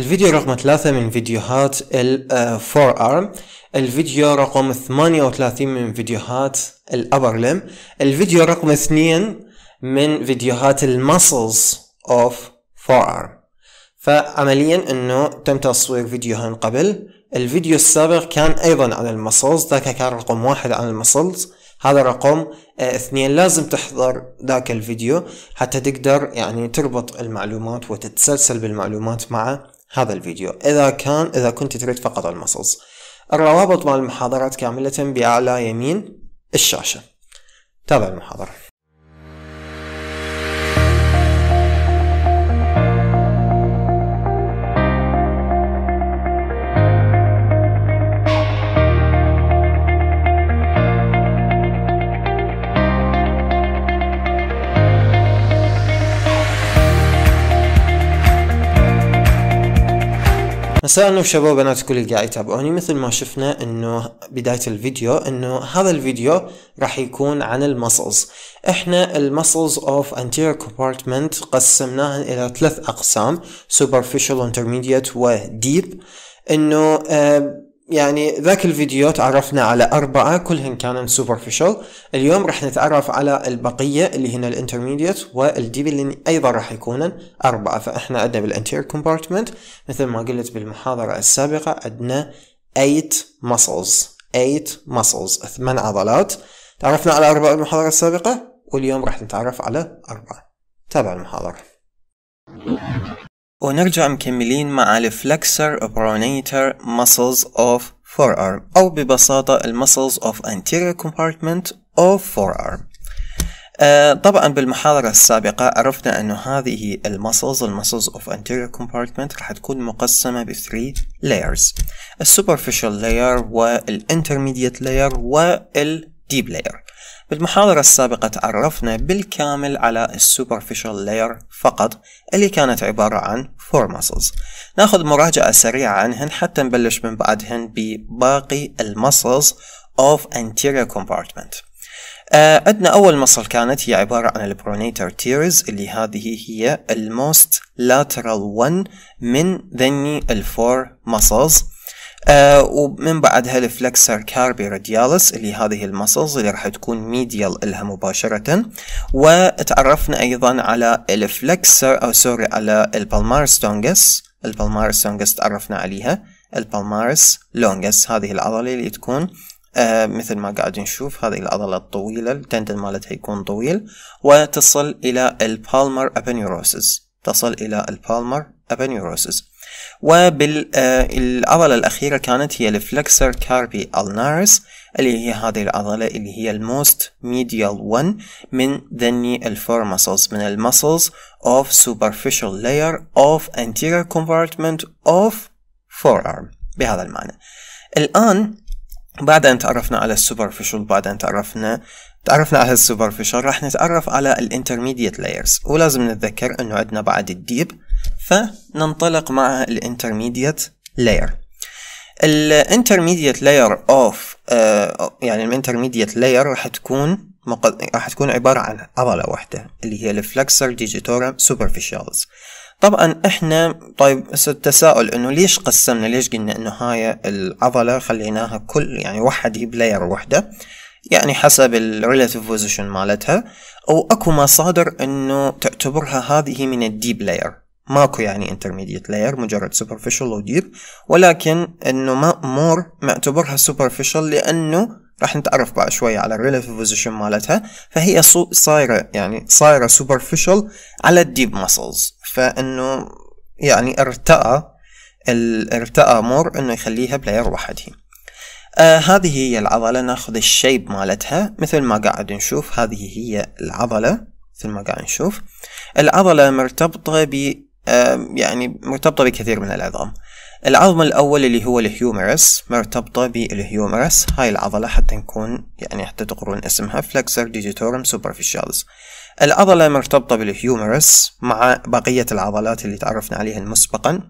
الفيديو رقم ثلاثة من فيديوهات الفور ارم آه، الفيديو رقم ثمانية وثلاثين من فيديوهات الابر لم الفيديو رقم اثنين من فيديوهات المسلز اوف فور ارم فعمليا انه تم تصوير فيديوهين قبل الفيديو السابق كان ايضا عن المسلز ذاك كان رقم واحد عن المسلز هذا رقم آه، اثنين لازم تحضر ذاك الفيديو حتى تقدر يعني تربط المعلومات وتتسلسل بالمعلومات مع هذا الفيديو إذا كان إذا كنت تريد فقط المسلز الروابط مع المحاضرات كاملة بأعلى يمين الشاشة تابع المحاضرة مساء شباب بنات كل اللي قاعد يتابعوني مثل ما شفنا انه بداية الفيديو انه هذا الفيديو راح يكون عن المسلز احنا المسلز اوف anterior compartment قسمناها الى ثلاث اقسام superficial intermediate و deep انه آه يعني ذاك الفيديو تعرفنا على أربعة كلهن كانن سوبرفيشال اليوم رح نتعرف على البقية اللي هنا الانترميديت والديب اللي أيضا رح يكونن أربعة فإحنا عندنا بالانتير كومبارتمنت مثل ما قلت بالمحاضرة السابقة عندنا 8 muscles 8 muscles 8 عضلات تعرفنا على أربعة المحاضرة السابقة واليوم رح نتعرف على أربعة تابع المحاضرة ونرجع مكملين مع الفلكسر برونيتر muscles of forearm أو ببساطة muscles of anterior compartment of forearm آه، طبعا بالمحاضرة السابقة عرفنا أنه هذه المسلز المسلز of anterior compartment راح تكون مقسمة ب 3 layers superficial layer والانترميديت layer والديب layer بالمحاضرة السابقة تعرفنا بالكامل على السوبرفيشال لاير فقط اللي كانت عبارة عن فور muscles ناخذ مراجعة سريعة عنهن حتى نبلش من بعدهن بباقي المسلز of anterior compartment آه، عندنا أول مصل كانت هي عبارة عن البرونيتر تيرز اللي هذه هي الموست لاترال 1 من ذني الفور muscles آه ومن بعدها الفلكسر كاربي راديالس اللي هذه المسلز اللي راح تكون ميديال إلها مباشرة وتعرفنا أيضا على الفلكسر أو سوري على البالمارس تونجس البالمارس تونجس تعرفنا عليها البالمارس لونجس هذه العضلة اللي تكون آه مثل ما قاعد نشوف هذه العضلة الطويلة التندن مالتها يكون طويل وتصل إلى البالمر أبنيوروسيس تصل إلى البالمر أبنيوروسيس وبالعضلة آه، الأخيرة كانت هي الفلكسر كاربي النارس اللي هي هذه العضلة اللي هي الموست ميديال 1 من ذني الفور muscles من المسلز of superficial layer of anterior compartment of forearm بهذا المعنى الآن بعد أن تعرفنا على superficial بعد أن تعرفنا تعرفنا على السوبرفيشال راح نتعرف على الانترميديت لايرز ولازم نتذكر انه عندنا بعد الديب فننطلق مع الانترميديت لاير الانترميديت لاير اوف آه، يعني الانترميديت لاير راح تكون مقل... راح تكون عبارة عن عضلة واحدة اللي هي الفلكسر ديجيتورم سوبرفيشالز طبعا احنا طيب التساؤل انه ليش قسمنا ليش قلنا انه هاي العضلة خليناها كل يعني هي بلاير وحدة يعني حسب الريلاتيف بوزيشن مالتها او اكو مصادر انه تعتبرها هذه من الديب لاير ماكو يعني انترميديت لاير مجرد سوبرفيشال او ديب ولكن انه ما مور معتبرها سوبرفيشال لانه راح نتعرف بعد شوية على الريلاتيف بوزيشن مالتها فهي صايرة يعني صايرة سوبرفيشال على الديب muscles فانه يعني ارتأى ارتأى مور انه يخليها بلاير وحدها آه هذه هي العضلة ناخذ الشيب مالتها مثل ما قاعد نشوف هذه هي العضلة مثل ما قاعد نشوف العضلة مرتبطة ب آه، يعني مرتبطة بكثير من العظام العظم الأول اللي هو الهيومرس مرتبطة بالهيومرس هاي العضلة حتى نكون يعني حتى تقرون اسمها فلكسر ديجيتورم سوبرفيشالز العضلة مرتبطة بالهيومرس مع بقية العضلات اللي تعرفنا عليها مسبقا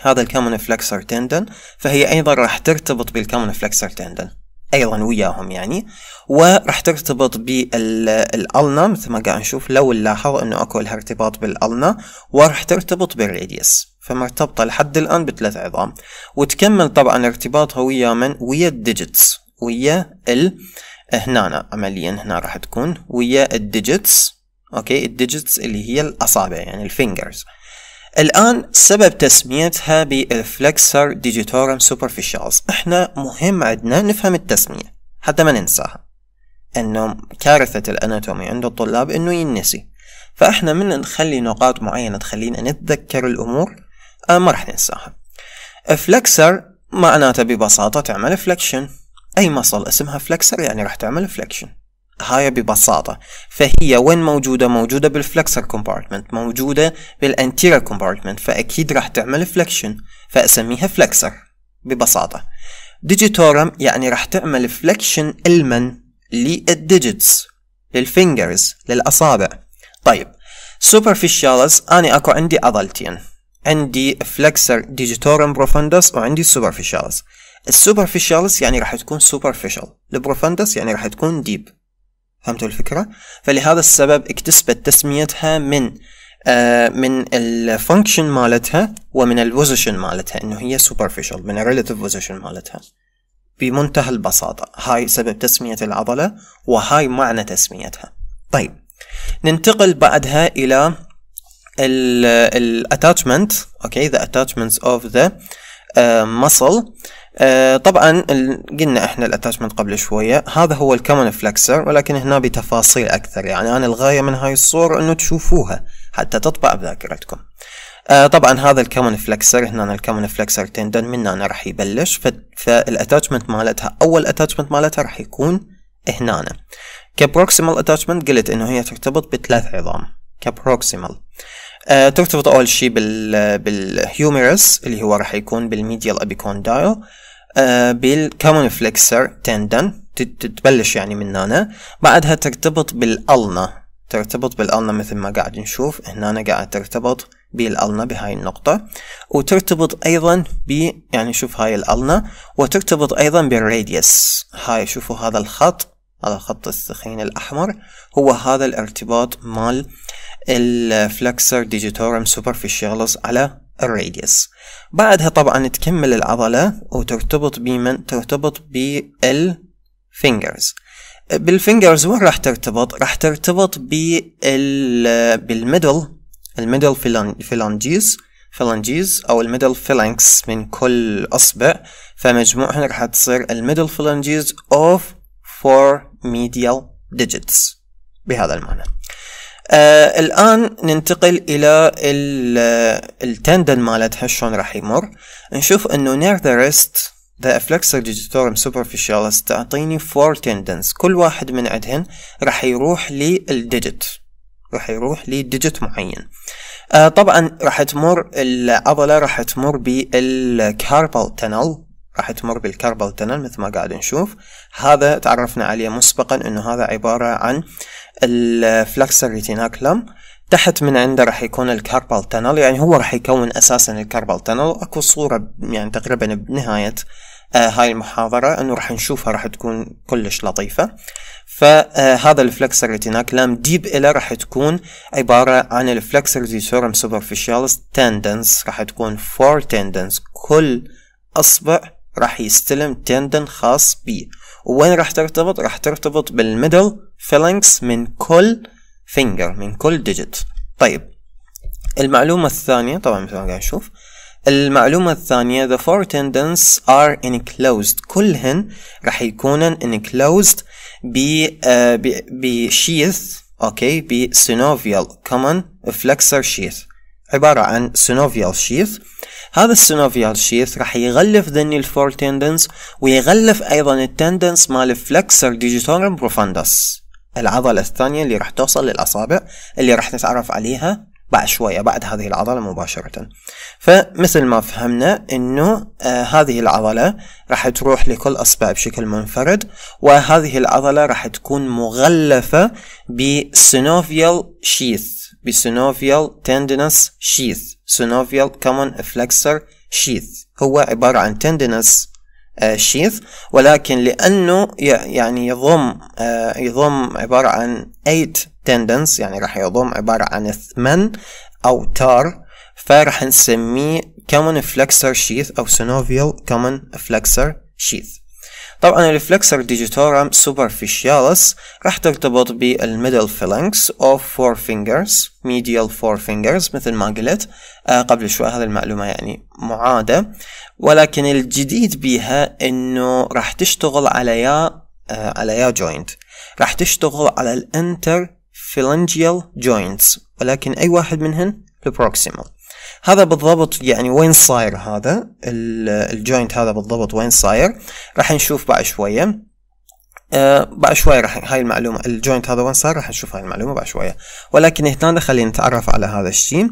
هذا الكامون فلكسر تندن فهي أيضا راح ترتبط بالكامون فلكسر تندن ايضا وياهم يعني وراح ترتبط بالالنا مثل ما قاعد نشوف لو نلاحظ انه اكو لها ارتباط بالالنا وراح ترتبط بالراديوس فمرتبطه لحد الان بثلاث عظام وتكمل طبعا ارتباطها ويا من ويا الديجيتس ويا ال هنا عمليا هنا راح تكون ويا الديجيتس اوكي الديجيتس اللي هي الاصابع يعني الفينجرز الآن سبب تسميتها بالفلكسر ديجيتورم سوبرفيشالز احنا مهم عندنا نفهم التسمية حتى ما ننساها انه كارثة الاناتومي عند الطلاب انه ينسي فاحنا من نخلي نقاط معينة تخلينا نتذكر الامور آه، ما راح ننساها فلكسر معناته ببساطة تعمل فلكشن اي مصل اسمها فلكسر يعني راح تعمل فلكشن هاي ببساطة فهي وين موجودة موجودة بالفلكسر كومبارتمنت موجودة بالانتيرا كومبارتمنت فأكيد راح تعمل فلكشن فأسميها فلكسر ببساطة ديجيتورم يعني راح تعمل فلكشن المن للديجيتس للفينجرز للأصابع طيب سوبرفيشالز أنا أكو عندي عضلتين عندي فلكسر ديجيتورم بروفندس وعندي سوبرفيشالز السوبرفيشالز يعني راح تكون سوبرفيشال البروفندس يعني راح تكون ديب فهمتوا الفكرة؟ فلهذا السبب اكتسبت تسميتها من آه من الفانكشن مالتها ومن البوزيشن مالتها انه هي سوبرفيشال من الريلاتيف بوزيشن مالتها بمنتهى البساطة هاي سبب تسمية العضلة وهاي معنى تسميتها طيب ننتقل بعدها الى الاتاتشمنت اوكي ذا اتاتشمنت اوف ذا muscle آه طبعا قلنا احنا الاتاشمنت قبل شوية هذا هو الكمون فلكسر ولكن هنا بتفاصيل اكثر يعني انا الغاية من هاي الصورة انه تشوفوها حتى تطبع بذاكرتكم آه طبعا هذا الكمون فلكسر هنا الكمون فلكسر تندن من هنا راح يبلش فالاتاتشمنت مالتها اول اتاتشمنت مالتها راح يكون هنا كبروكسيمال اتاتشمنت قلت انه هي ترتبط بثلاث عظام كبروكسيمال آه ترتبط اول شيء بالهيوميرس اللي هو راح يكون بالميديال ابيكوندايل فليكسر آه، تندن تبلش يعني من هنا بعدها ترتبط بالألنا ترتبط بالألنا مثل ما قاعد نشوف هنا أنا قاعد ترتبط بالألنا بهاي النقطة وترتبط أيضا ب يعني شوف هاي الألنا وترتبط أيضا بالراديوس هاي شوفوا هذا الخط هذا الخط الثخين الأحمر هو هذا الارتباط مال الفلكسر ديجيتورم سوبرفيشيالس على الراديوس بعدها طبعا تكمل العضلة وترتبط بمن ترتبط بالفينجرز بالفينجرز وين راح ترتبط راح ترتبط بال بالميدل الميدل فيلانجيز فيلانجيز او الميدل فيلانكس من كل اصبع فمجموعهم راح تصير الميدل فيلانجيز اوف فور ميديال ديجيتس بهذا المعنى آه الآن ننتقل إلى آه، التندن مالتها شلون راح يمر نشوف أنه نير ذا ريست ذا افلكسر ديجيتورم سوبرفيشالس تعطيني فور تندنس كل واحد من عندهن راح يروح للديجيت راح يروح لديجيت معين آه طبعا راح تمر العضلة راح تمر بالكاربال تنل راح تمر بالكاربال تنل مثل ما قاعد نشوف هذا تعرفنا عليه مسبقا انه هذا عبارة عن الفلكسر ريتيناكلم تحت من عنده راح يكون الكاربال تانل يعني هو راح يكون اساسا الكاربال تانل اكو صورة يعني تقريبا بنهاية آه هاي المحاضرة انه راح نشوفها راح تكون كلش لطيفة فهذا آه، الفلكسر ريتيناكلم ديب إلى راح تكون عبارة عن الفلكسر الريتيسورم سوبرفيشيالس تندنس راح تكون فور تندنس كل أصبع راح يستلم تندن خاص بيه وين راح ترتبط راح ترتبط بالميدل فيلينكس من كل finger من كل digit طيب المعلومة الثانية طبعا مثل ما قاعد نشوف المعلومة الثانية the four tendons are enclosed كلهن راح يكونن enclosed ب آه، بشيث اوكي synovial common flexor sheath عبارة عن synovial sheath هذا السينوفيال sheath راح يغلف ذني الفور tendons ويغلف ايضا التندنس مال الفلكسر ديجيتورم profundus العضلة الثانية اللي راح توصل للأصابع اللي راح نتعرف عليها بعد شوية بعد هذه العضلة مباشرة فمثل ما فهمنا أنه آه هذه العضلة راح تروح لكل أصبع بشكل منفرد وهذه العضلة راح تكون مغلفة بسينوفيال شيث بسينوفيال تندنس شيث سينوفيال كومون فلكسر شيث هو عبارة عن تندنس الشيث آه، ولكن لأنه يعني يضم آه، يضم عبارة عن 8 tendons يعني راح يضم عبارة عن 8 أوتار فراح نسميه common flexor sheath أو synovial common flexor sheath طبعا الفلكسر ديجيتورم سوبرفيشيالس راح ترتبط بالميدل فيلنكس اوف فور فينجرز ميديال فور فينجرز مثل ما قلت آه قبل شوي هذه المعلومة يعني معادة ولكن الجديد بيها انه راح تشتغل على يا آه على يا جوينت راح تشتغل على الانتر فيلنجيال جوينتس ولكن اي واحد منهن البروكسيمال هذا بالضبط يعني وين صاير هذا الجوينت هذا بالضبط وين صاير راح نشوف بعد شوية آه بعد شوية راح هاي المعلومة الجوينت هذا وين صار راح نشوف هاي المعلومة بعد شوية ولكن هنا خلينا نتعرف على هذا الشيء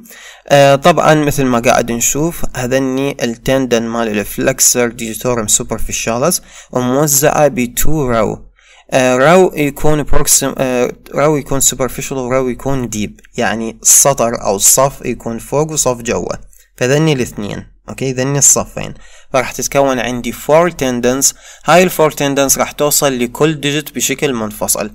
آه طبعا مثل ما قاعد نشوف هذني التندن مال الفلكسر ديجيتورم سوبرفيشالز وموزعة بتو رو آه، راو يكون بروكسيم آه، راو يكون سوبرفيشال وراو يكون ديب يعني السطر او الصف يكون فوق وصف جوا فذني الاثنين اوكي ذني الصفين فراح تتكون عندي فور تندنس هاي الفور تندنس راح توصل لكل ديجيت بشكل منفصل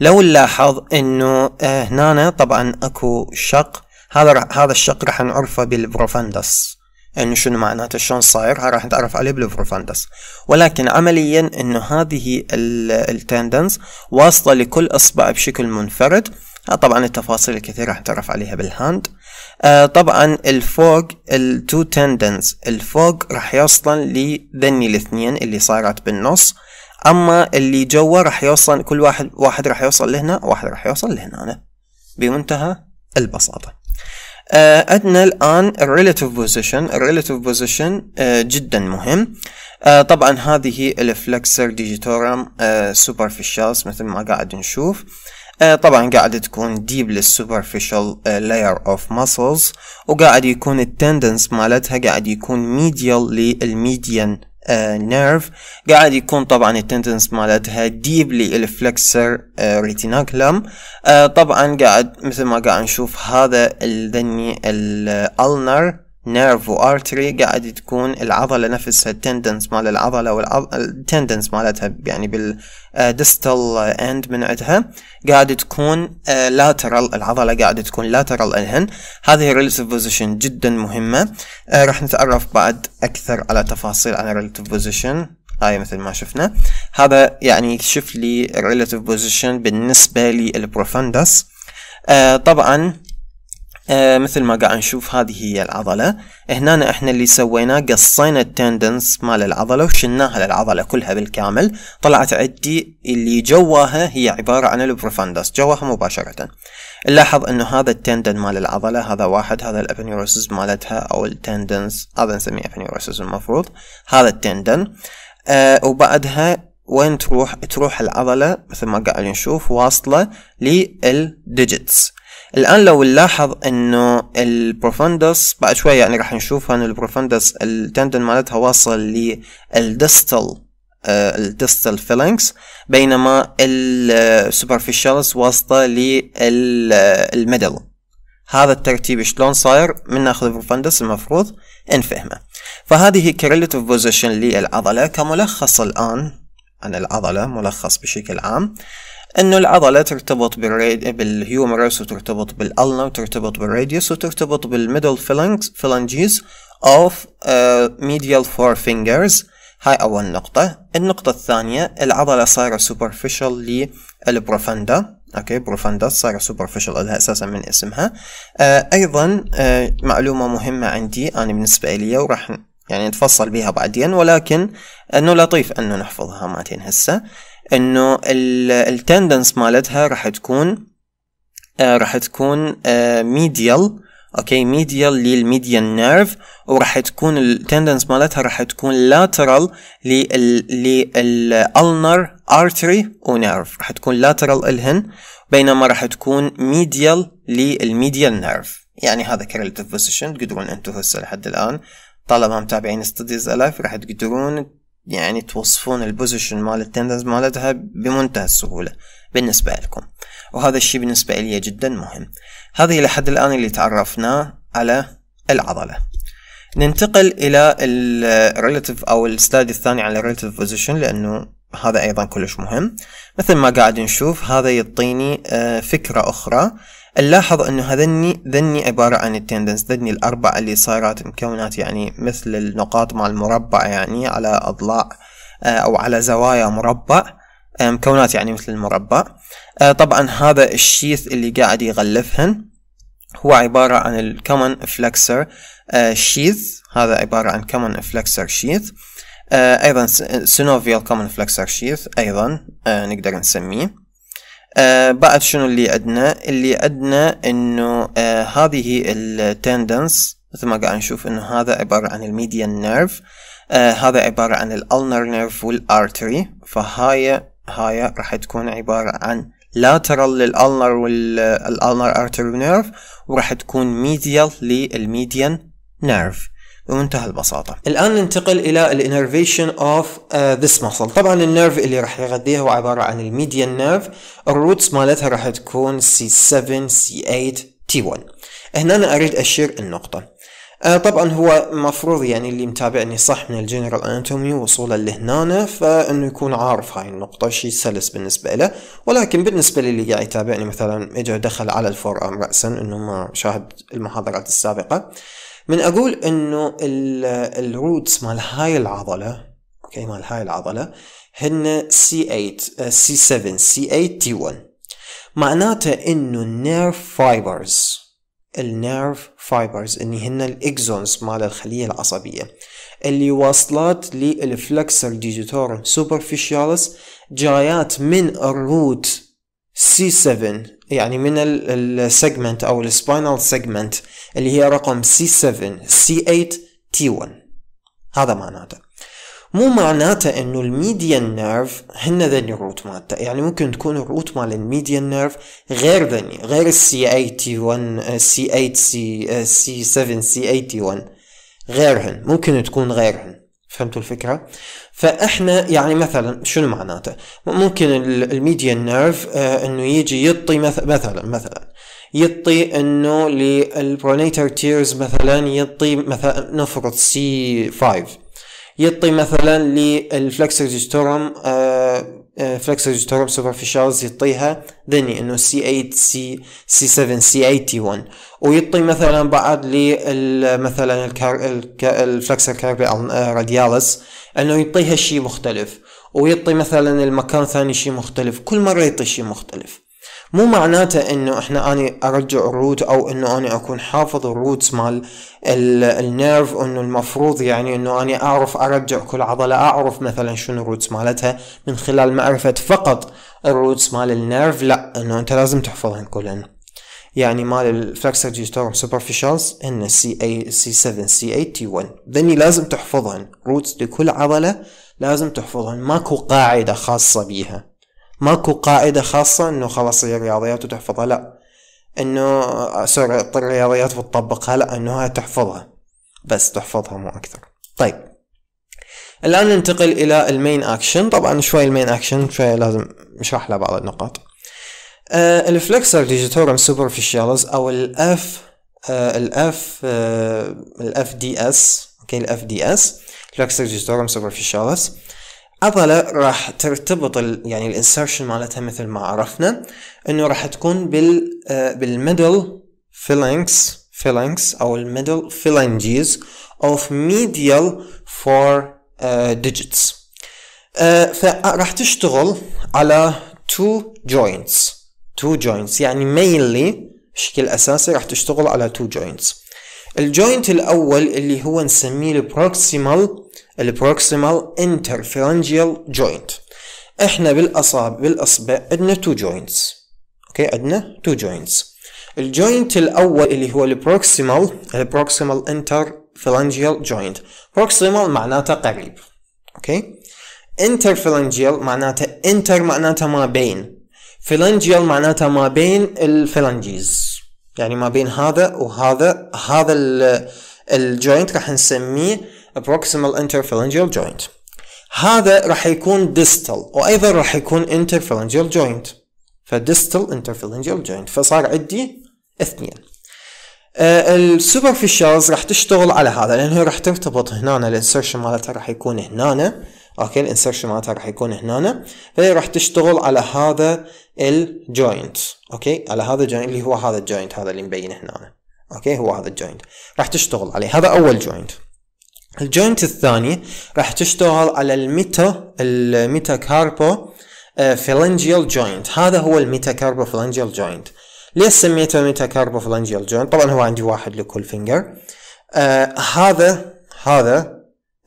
لو نلاحظ انه آه، هنا طبعا اكو شق هذا هذا الشق راح نعرفه بالبروفندس يعني شنو معناته شلون صاير هاي راح نتعرف عليه بالبروفاندس ولكن عمليا انه هذه التندنس واصله لكل اصبع بشكل منفرد طبعا التفاصيل الكثيرة راح نتعرف عليها بالهاند آه طبعا الفوق التو تندنز الفوق راح يوصل لذني الاثنين اللي صارت بالنص اما اللي جوا راح يوصل كل واحد واحد راح يوصل لهنا واحد راح يوصل لهنا بمنتهى البساطة عندنا آه، الآن relative بوزيشن relative بوزيشن آه، جدا مهم آه طبعا هذه الفلكسر ديجيتورم آه سوبرفيشالز مثل ما قاعد نشوف آه طبعا قاعد تكون ديب للسوبرفيشال لاير اوف ماسلز وقاعد يكون التندنس مالتها قاعد يكون ميديال للميديان نيرف آه، قاعد يكون طبعا التندنس مالتها ديبلي الفلكسر ريتيناكلم طبعا قاعد مثل ما قاعد نشوف هذا الدني الالنر نيرف وارتري قاعد تكون العضله نفسها التندنس مال العضله والعض... التندنس مالتها يعني بالديستال اند آه، من عندها قاعد تكون لاترال آه، العضله قاعد تكون لاترال الهن هذه الريلاتيف بوزيشن جدا مهمه آه، راح نتعرف بعد اكثر على تفاصيل عن الريلاتيف بوزيشن هاي مثل ما شفنا هذا يعني يكشف لي الريلاتيف بوزيشن بالنسبه للبروفندس طبعا آه مثل ما قاعد نشوف هذه هي العضلة هنا احنا اللي سويناه قصينا التندنس مال العضلة وشلناها للعضلة كلها بالكامل طلعت عندي اللي جواها هي عبارة عن البروفاندس جواها مباشرة نلاحظ انه هذا التندن مال العضلة هذا واحد هذا الابنيوروسز مالتها او التندنس هذا نسميه ابنيوروسز المفروض هذا التندن آه وبعدها وين تروح تروح العضلة مثل ما قاعد نشوف واصلة للديجيتس الآن لو نلاحظ إنه البروفندس بعد شوي يعني راح نشوفها إنه البروفندس التندن مالتها واصل للدستل الدستل آه، فيلنكس بينما السوبرفيشالس واصلة للميدل آه، هذا الترتيب شلون صاير من ناخذ البروفندس المفروض نفهمه فهذه كريليتيف بوزيشن للعضلة كملخص الآن عن العضلة ملخص بشكل عام انه العضلة ترتبط بالهيومرس وترتبط بالالنا وترتبط بالراديوس وترتبط بالميدل فلنكس فلنجيز اوف ميديال فور فينجرز هاي اول نقطة النقطة الثانية العضلة صايرة سوبرفيشال للبروفندا اوكي بروفندا صايرة سوبرفيشال لها اساسا من اسمها uh, ايضا uh, معلومة مهمة عندي انا بالنسبة لي وراح يعني نتفصل بها بعدين ولكن انه لطيف انه نحفظها ماتين هسه انه التندنس مالتها راح تكون آه راح تكون ميديال آه، اوكي ميديال للميديان نيرف وراح تكون التندنس مالتها راح تكون لاترال للالنر ارتري ونيرف راح تكون لاترال الهن بينما راح تكون ميديال للميديان نيرف يعني هذا كريلتيف بوزيشن تقدرون انتم هسه لحد الان طالما متابعين ستديز الاف راح تقدرون يعني توصفون البوزيشن مال التندنز مالتها بمنتهى السهولة بالنسبة لكم وهذا الشيء بالنسبة لي جدا مهم هذه لحد الآن اللي تعرفناه على العضلة ننتقل إلى الريلاتيف أو السلايد الثاني على الريلاتيف بوزيشن لأنه هذا أيضا كلش مهم مثل ما قاعد نشوف هذا يعطيني آه، فكرة أخرى نلاحظ انه هذني ذني عبارة عن التندنس ذني الاربع اللي صارت مكونات يعني مثل النقاط مع المربع يعني على اضلاع آه، او على زوايا مربع مكونات يعني مثل المربع آه، طبعا هذا الشيث اللي قاعد يغلفهن هو عبارة عن الكمن فلكسر شيث هذا عبارة عن كمن فلكسر شيث ايضا سينوفيال كمن فلكسر شيث ايضا آه، نقدر نسميه آه بعد شنو اللي عندنا اللي عندنا انه آه هذه التندنس مثل ما قاعد نشوف انه هذا عبارة عن الميديان نيرف آه هذا عبارة عن الالنر نيرف والارتري فهاي هاي راح تكون عبارة عن لاترال للالنر والالنر ارتري نيرف وراح تكون ميديال للميديان نيرف بمنتهى البساطة الآن ننتقل إلى الانرفيشن اوف ذس uh, muscle طبعا النيرف اللي راح يغذيها هو عبارة عن الميديان نيرف الروتس مالتها راح تكون C7 C8 T1 هنا أنا أريد أشير النقطة آه طبعا هو مفروض يعني اللي متابعني صح من الجنرال اناتومي وصولا لهنا فانه يكون عارف هاي النقطه شيء سلس بالنسبه له ولكن بالنسبه للي قاعد يتابعني مثلا اجى دخل على الفور ام راسا انه ما شاهد المحاضرات السابقه من اقول انه الروتس مال هاي العضله اوكي مال هاي العضله هن C8 C7 C8 T1 معناته انه النيرف فايبرز النيرف فايبرز اللي هن الاكزونز مال الخليه العصبيه اللي واصلات للفلكسر ديجيتورم سوبرفيشيالس جايات من الروت C7 يعني من السيجمنت أو السباينال سيجمنت اللي هي رقم C7 C8 T1 هذا معناته مو معناته انه الميديان نيرف هن ذني الروت مالته يعني ممكن تكون الروت مال الميديان نيرف غير ذني غير c 8 t 1 سي 8 سي سي 7 سي 8 t 1 غيرهن ممكن تكون غيرهن فهمتوا الفكرة فاحنا يعني مثلا شنو معناته ممكن الميديا نيرف آه، انه يجي يطي مثلا مثلا يطي انه للبرونيتر تيرز مثلا يطي مثلا نفرض سي 5 يطي مثلا للفلكسر ديستورم آه فلكسز تهرب سوبرفيشالز يعطيها ذني انه سي 8 سي 7 سي 81 ويطي مثلا لي مثلا الفلكسر كاربي راديالس انه يعطيها شيء مختلف ويطي مثلا المكان ثاني شيء مختلف كل مرة يعطي شيء مختلف مو معناته انه احنا اني ارجع الروت او انه اني اكون حافظ الروتس مال النيرف انه المفروض يعني انه اني اعرف ارجع كل عضلة اعرف مثلا شنو الروتس مالتها من خلال معرفة فقط الروتس مال النيرف لا انه انت لازم تحفظهن كلهن يعني مال الفلكسر جيستورم سوبرفيشالز هن سي اي سي 7 سي 8 تي 1 ذني لازم تحفظهن روتس لكل عضلة لازم تحفظهن ماكو قاعدة خاصة بيها ماكو قاعدة خاصة انه خلاص هي الرياضيات وتحفظها لا انه سوري الرياضيات وتطبقها لا انه هاي تحفظها بس تحفظها مو اكثر طيب الان ننتقل الى المين اكشن طبعا شوي المين اكشن شوي لازم نشرح له بعض النقاط آه الفلكسر ديجيتورم سوبرفيشالز او الاف الاف الاف دي اس اوكي الاف دي اس فلكسر ديجيتورم سوبرفيشالز عضلة راح ترتبط الـ يعني الانسرشن مالتها مثل ما عرفنا انه راح تكون بال آه، بالميدل فيلينكس فيلينكس او الميدل فيلينجيز of medial four ديجيتس آه، digits آه، فراح تشتغل على two joints two joints يعني mainly بشكل اساسي راح تشتغل على two joints الجوينت الاول اللي هو نسميه البروكسيمال البروكسيمال انترفيرنجيال جوينت احنا بالاصابع بالاصبع عندنا تو جوينتس اوكي عندنا تو جوينتس الجوينت الاول اللي هو البروكسيمال البروكسيمال انترفيرنجيال جوينت بروكسيمال معناته قريب اوكي انترفيرنجيال معناته انتر معناته ما بين فيلنجيال معناته ما بين الفلنجيز يعني ما بين هذا وهذا هذا الجوينت راح نسميه proximal interphalangeal joint هذا راح يكون distal وايضا راح يكون interphalangeal joint فdistal interphalangeal joint فصار عندي اثنين آه، السوبرفيشالز راح تشتغل على هذا لانه راح ترتبط هنا الانسرشن مالتها راح يكون هنا اوكي الانسرشن مالتها راح يكون هنا فهي راح تشتغل على هذا الجوينت اوكي على هذا الجوينت اللي هو هذا الجوينت هذا اللي مبين هنا اوكي هو هذا الجوينت راح تشتغل عليه هذا اول جوينت الجوينت الثاني راح تشتغل على الميتا الميتا كاربو فلنجيال آه، جوينت هذا هو الميتا كاربو فلنجيال جوينت ليش سميته ميتا كاربو فلنجيال جوينت طبعا هو عندي واحد لكل فينجر آه هذا هذا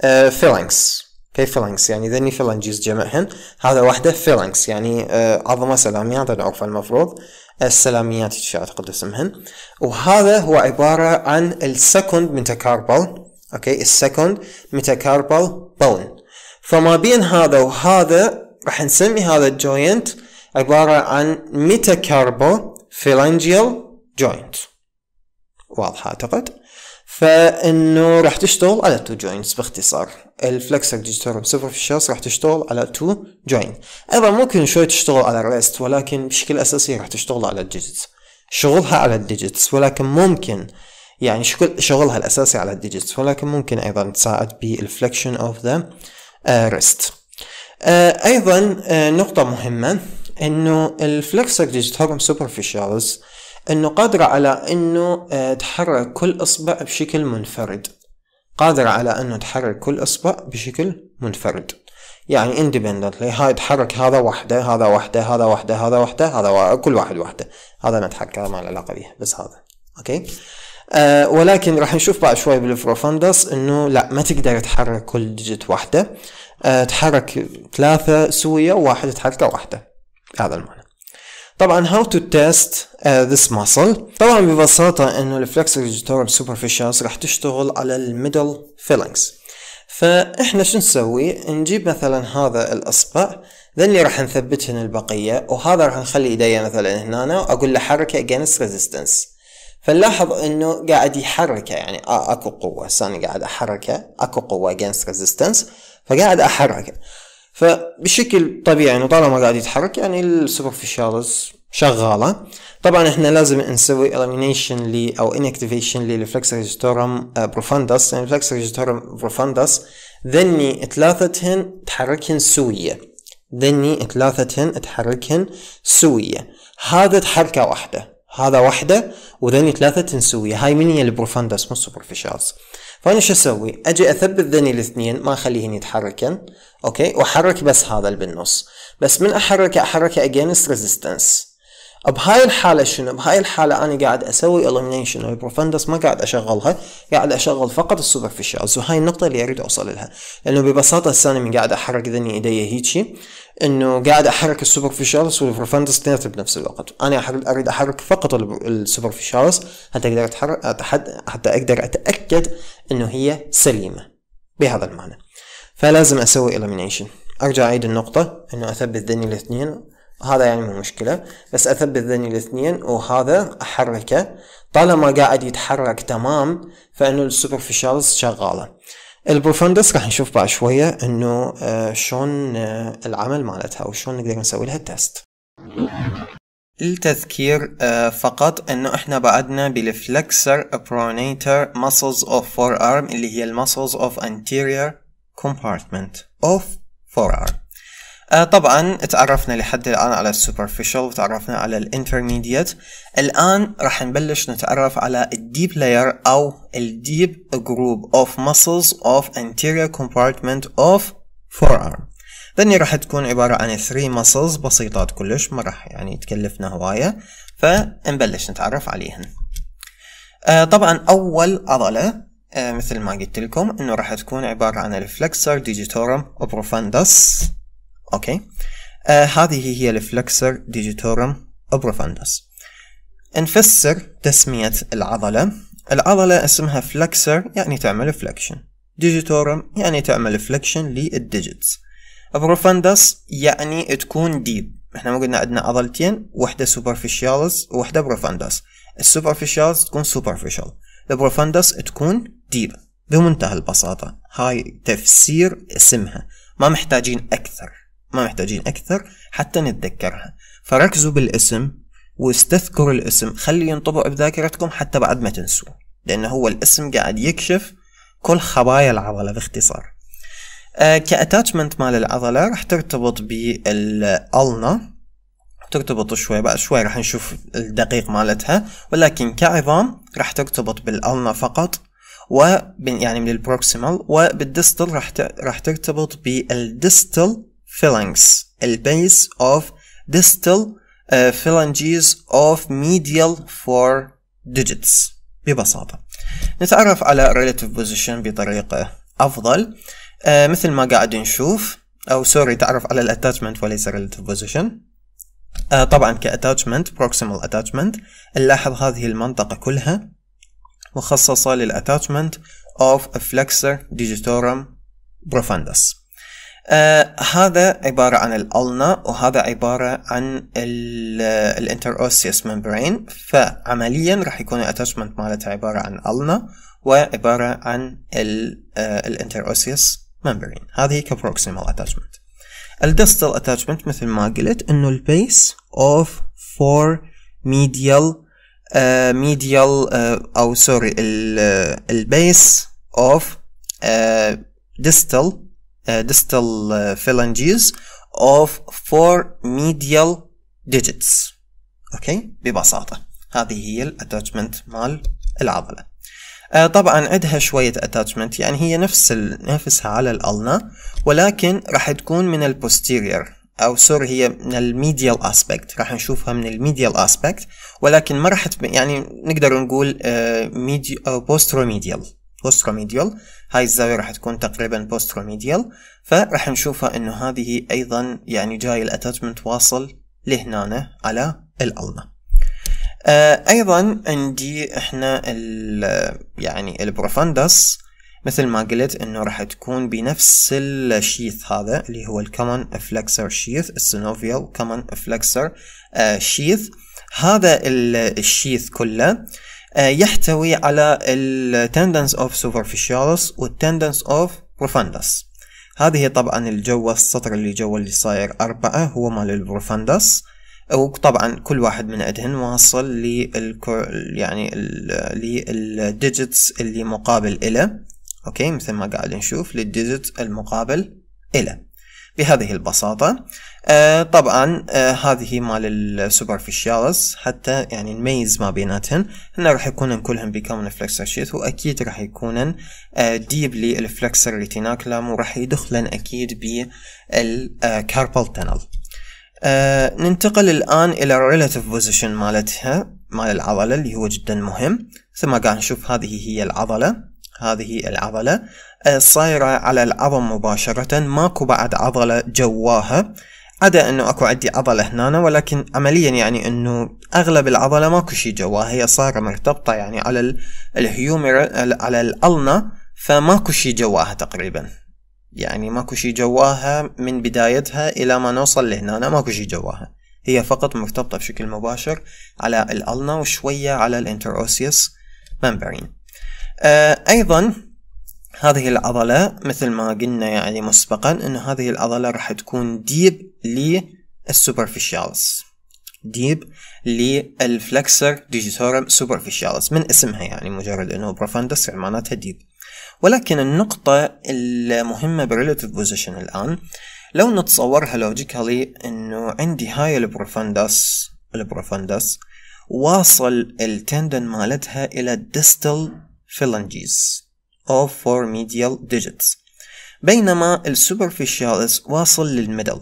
آه فيلنكس اوكي فيلنكس يعني ذني فيلنجيز جمعهن هذا واحدة فيلنكس يعني آه عظمة سلاميات العرف المفروض السلاميات اعتقد اسمهن وهذا هو عبارة عن السكند ميتاكاربل اوكي السكند ميتاكاربال بون فما بين هذا وهذا راح نسمي هذا الجوينت عبارة عن ميتاكاربو فيلانجيال جوينت واضحة اعتقد فانه راح تشتغل على تو جوينتس باختصار الفلكسر ديجيتورم سوبر في الشخص راح تشتغل على تو جوينت ايضا ممكن شوي تشتغل على الريست ولكن بشكل اساسي راح تشتغل على الديجيتس شغلها على الديجيتس ولكن ممكن يعني شغل شغلها الأساسي على الديجيتس ولكن ممكن أيضا تساعد بالفلكشن أوف ذا ريست أيضا آه، نقطة مهمة إنه الفلكسر ديجيت هورم سوبرفيشالز إنه قادرة على إنه آه، تحرك كل إصبع بشكل منفرد قادرة على إنه تحرك كل إصبع بشكل منفرد يعني اندبندنتلي هاي تحرك هذا وحده هذا وحده هذا وحده هذا وحده هذا كل واحد وحده هذا نتحكى ما له علاقة بيه بس هذا أوكي okay. أه ولكن راح نشوف بعد شوي بالفروفندس انه لا ما تقدر تحرك كل ديجيت واحدة أه تحرك ثلاثة سوية وواحد تحركه واحدة هذا المعنى طبعا هاو تو تيست ذس ماسل طبعا ببساطة انه الفلكس ريجيتور سوبرفيشالز راح تشتغل على الميدل فيلينجز فاحنا شو نسوي نجيب مثلا هذا الاصبع ذني راح نثبتهن البقية وهذا راح نخلي ايديه مثلا هنا واقول له حركه اجينست ريزيستنس فنلاحظ انه قاعد يحركه يعني آه اكو قوة انا قاعد احركه اكو قوة against resistance فقاعد احركه فبشكل طبيعي انه طالما قاعد يتحرك يعني السوبرفيشالز شغالة طبعا احنا لازم نسوي elimination لي او inactivation للفلكس ريجستورم بروفاندس يعني الفلكس ريجستورم بروفاندس ذني ثلاثتهن تحركهن سوية ذني ثلاثتهن تحركهن سوية هذا تحركة واحدة هذا واحدة وذني ثلاثة تنسوية هاي من هي البروفاندس مو السوبرفيشالز فأنا شو أسوي أجي أثبت ذني الاثنين ما أخليهن يتحركن أوكي وأحرك بس هذا اللي بالنص بس من أحركه أحركه against resistance بهاي الحالة شنو بهاي الحالة انا قاعد اسوي elimination البروفندس ما قاعد اشغلها قاعد اشغل فقط السوبرفيشالز وهاي النقطة اللي اريد اوصل لها لانه ببساطة هسه انا من قاعد احرك ذني ايدي هيجي انه قاعد احرك السوبرفيشالز والبروفندس اثنيناتهم بنفس الوقت انا اريد احرك فقط السوبرفيشالز حتى اقدر اتحرك حتى اقدر اتاكد انه هي سليمة بهذا المعنى فلازم اسوي elimination ارجع اعيد النقطة انه اثبت ذني الاثنين هذا يعني مو مشكلة بس أثبت ذني الاثنين وهذا أحركه طالما قاعد يتحرك تمام فإنه السوبرفيشالز شغالة البروفندس راح نشوف بعد شوية إنه آه، شلون آه، العمل مالتها وشلون نقدر نسوي لها تيست للتذكير آه، فقط انه احنا بعدنا بالفلكسر برونيتر muscles of forearm اللي هي المسلز of anterior compartment of forearm آه، طبعا تعرفنا لحد الآن على السوبرفيشال وتعرفنا على الانترميديت الآن راح نبلش نتعرف على الديب لاير أو الديب جروب اوف muscles اوف anterior compartment اوف forearm ذني راح تكون عبارة عن 3 muscles بسيطات كلش ما راح يعني تكلفنا هواية فنبلش نتعرف عليهن آه طبعا أول عضلة آه مثل ما قلت لكم انه راح تكون عبارة عن الفلكسر ديجيتورم بروفاندس اوكي آه uh, هذه هي الفلكسر ديجيتورم بروفندس نفسر تسمية العضلة العضلة اسمها فلكسر يعني تعمل فلكشن ديجيتورم يعني تعمل فلكشن للديجيتس بروفندس يعني تكون ديب احنا ما قلنا عندنا عضلتين واحدة سوبرفيشالز وواحدة بروفندس السوبرفيشالز تكون سوبرفيشال البروفندس تكون ديب بمنتهى البساطة هاي تفسير اسمها ما محتاجين أكثر ما محتاجين أكثر حتى نتذكرها فركزوا بالاسم واستذكروا الاسم خليه ينطبع بذاكرتكم حتى بعد ما تنسوه لأنه هو الاسم قاعد يكشف كل خبايا العضلة باختصار أه كأتاتشمنت مال العضلة راح ترتبط بالألنا ترتبط شوي بعد شوي راح نشوف الدقيق مالتها ولكن كعظام راح ترتبط بالألنا فقط و يعني من البروكسيمال وبالدستل راح راح ترتبط بالدستل phalanx the base of distal uh, phalanges of medial four digits ببساطة نتعرف على relative position بطريقة أفضل uh, مثل ما قاعد نشوف أو سوري تعرف على الاتاتشمنت وليس relative position uh, طبعا كاتاتشمنت proximal attachment نلاحظ هذه المنطقة كلها مخصصة للاتاتشمنت of a flexor digitorum profundus آه هذا عبارة عن الألنا وهذا عبارة عن آه، الانتروسيوس ممبرين فعمليا راح يكون الاتشمنت مالتها عبارة عن ألنا وعبارة عن آه، الانتروسيوس ممبرين هذه كبروكسيمال اتشمنت الدستال اتشمنت مثل ما قلت انه البيس اوف فور ميديال ميديال او سوري البيس اوف ديستال Uh, distal uh, phalanges of four medial digits اوكي ببساطة هذه هي الاتاتشمنت مال العضلة uh, طبعا عندها شوية اتاتشمنت يعني هي نفس نفسها على الالنا ولكن راح تكون من البوستيرير او سوري هي من الميديال اسبكت راح نشوفها من الميديال اسبكت ولكن ما راح يعني نقدر نقول ميدي... بوسترو ميديال بوست كوميديال هاي الزاوية راح تكون تقريبا بوست كوميديال فراح نشوفها انه هذه ايضا يعني جاي الاتاتشمنت واصل لهنا على الالمه آه، ايضا عندي احنا الـ يعني البروفاندس مثل ما قلت انه راح تكون بنفس الشيث هذا اللي هو الكمن افلكسر شيث السينوفيال كمن افلكسر شيث هذا الشيث كله آه، يحتوي على of superficialis و tendons of profundus هذه طبعا الجو السطر اللي جوا اللي صاير أربعة هو مال البروفندس وطبعا كل واحد من عندهن واصل للكور يعني للديجيتس اللي مقابل إله أوكي مثل ما قاعد نشوف للديجيت المقابل إله بهذه البساطة آه طبعا آه هذه مال السوبرفيشيالس حتى يعني نميز ما بيناتهن هن راح يكونن كلهن بيكونن فلكسر شيث واكيد راح يكونن آه ديبلي الفلكسر ريتيناكلام وراح يدخلن اكيد بالكاربال تنل آه،, آه ننتقل الان الى الريلاتيف بوزيشن مالتها مال العضلة اللي هو جدا مهم ثم قاعد نشوف هذه هي العضلة هذه العضلة آه، صايرة على العظم مباشرة ماكو بعد عضلة جواها عدا انه اكو عندي عضلة هنا ولكن عمليا يعني انه اغلب العضلة ماكو شي جواها هي صايرة مرتبطة يعني على الهيومر على الالنا فماكو شي جواها تقريبا يعني ماكو شي جواها من بدايتها الى ما نوصل لهنا ماكو شي جواها هي فقط مرتبطة بشكل مباشر على الألنا وشوية على الانتروسيوس ممبرين آه، أيضا هذه العضلة مثل ما قلنا يعني مسبقا ان هذه العضلة راح تكون ديب للسوبرفيشالس ديب للفلكسر ديجيتورم سوبرفيشالس من اسمها يعني مجرد انه بروفاندس يعني معناتها ديب ولكن النقطة المهمة بريلاتيف بوزيشن الآن لو نتصورها لوجيكالي انه عندي هاي البروفاندس البروفاندس واصل التندن مالتها الى الديستال فلنجيز of four medial digits بينما superficialis واصل للميدل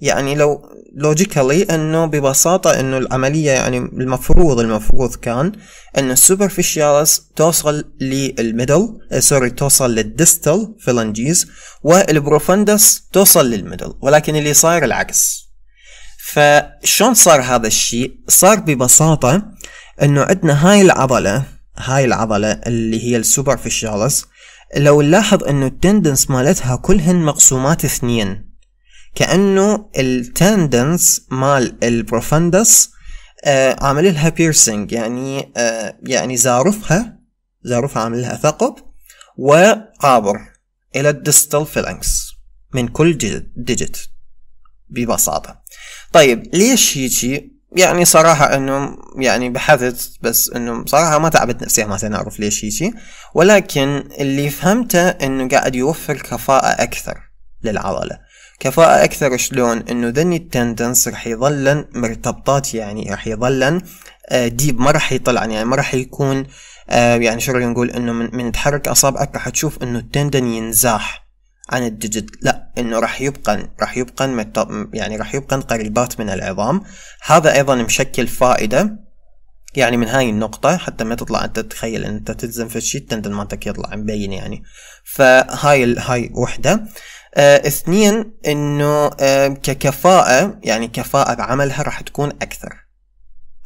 يعني لو لوجيكالي انه ببساطة انه العملية يعني المفروض المفروض كان ان السوبرفيشيالس توصل للميدل سوري آه، توصل للديستال فلنجيز والبروفندس توصل للميدل ولكن اللي صار العكس فشون صار هذا الشيء صار ببساطة انه عندنا هاي العضلة هاي العضلة اللي هي السوبر السوبرفيشالس لو نلاحظ انه التندنس مالتها كلهن مقسومات اثنين كأنه التندنس مال البروفندس آه عامل لها بيرسينج يعني آه يعني زارفها زارفها عامل لها ثقب وعابر الى الدستل فيلنكس من كل ديجيت ببساطة طيب ليش هيجي يعني صراحة انه يعني بحثت بس انه صراحة ما تعبت نفسي ما اعرف ليش هيجي ولكن اللي فهمته انه قاعد يوفر كفاءة اكثر للعضلة كفاءة اكثر شلون انه ذني التندنس رح يظلن مرتبطات يعني رح يظلن ديب آه، ما رح يطلعن يعني ما رح يكون آه، يعني شو نقول انه من, من تحرك اصابعك رح تشوف انه التندن ينزاح عن الديجيت لا انه راح يبقن راح يبقن يعني راح يبقن قريبات من العظام هذا ايضا مشكل فائده يعني من هاي النقطة حتى ما تطلع انت تتخيل ان انت تلزم في الشيء تندن مالتك يطلع مبين يعني فهاي ال... هاي وحدة آه اثنين انه آه ككفاءة يعني كفاءة بعملها راح تكون اكثر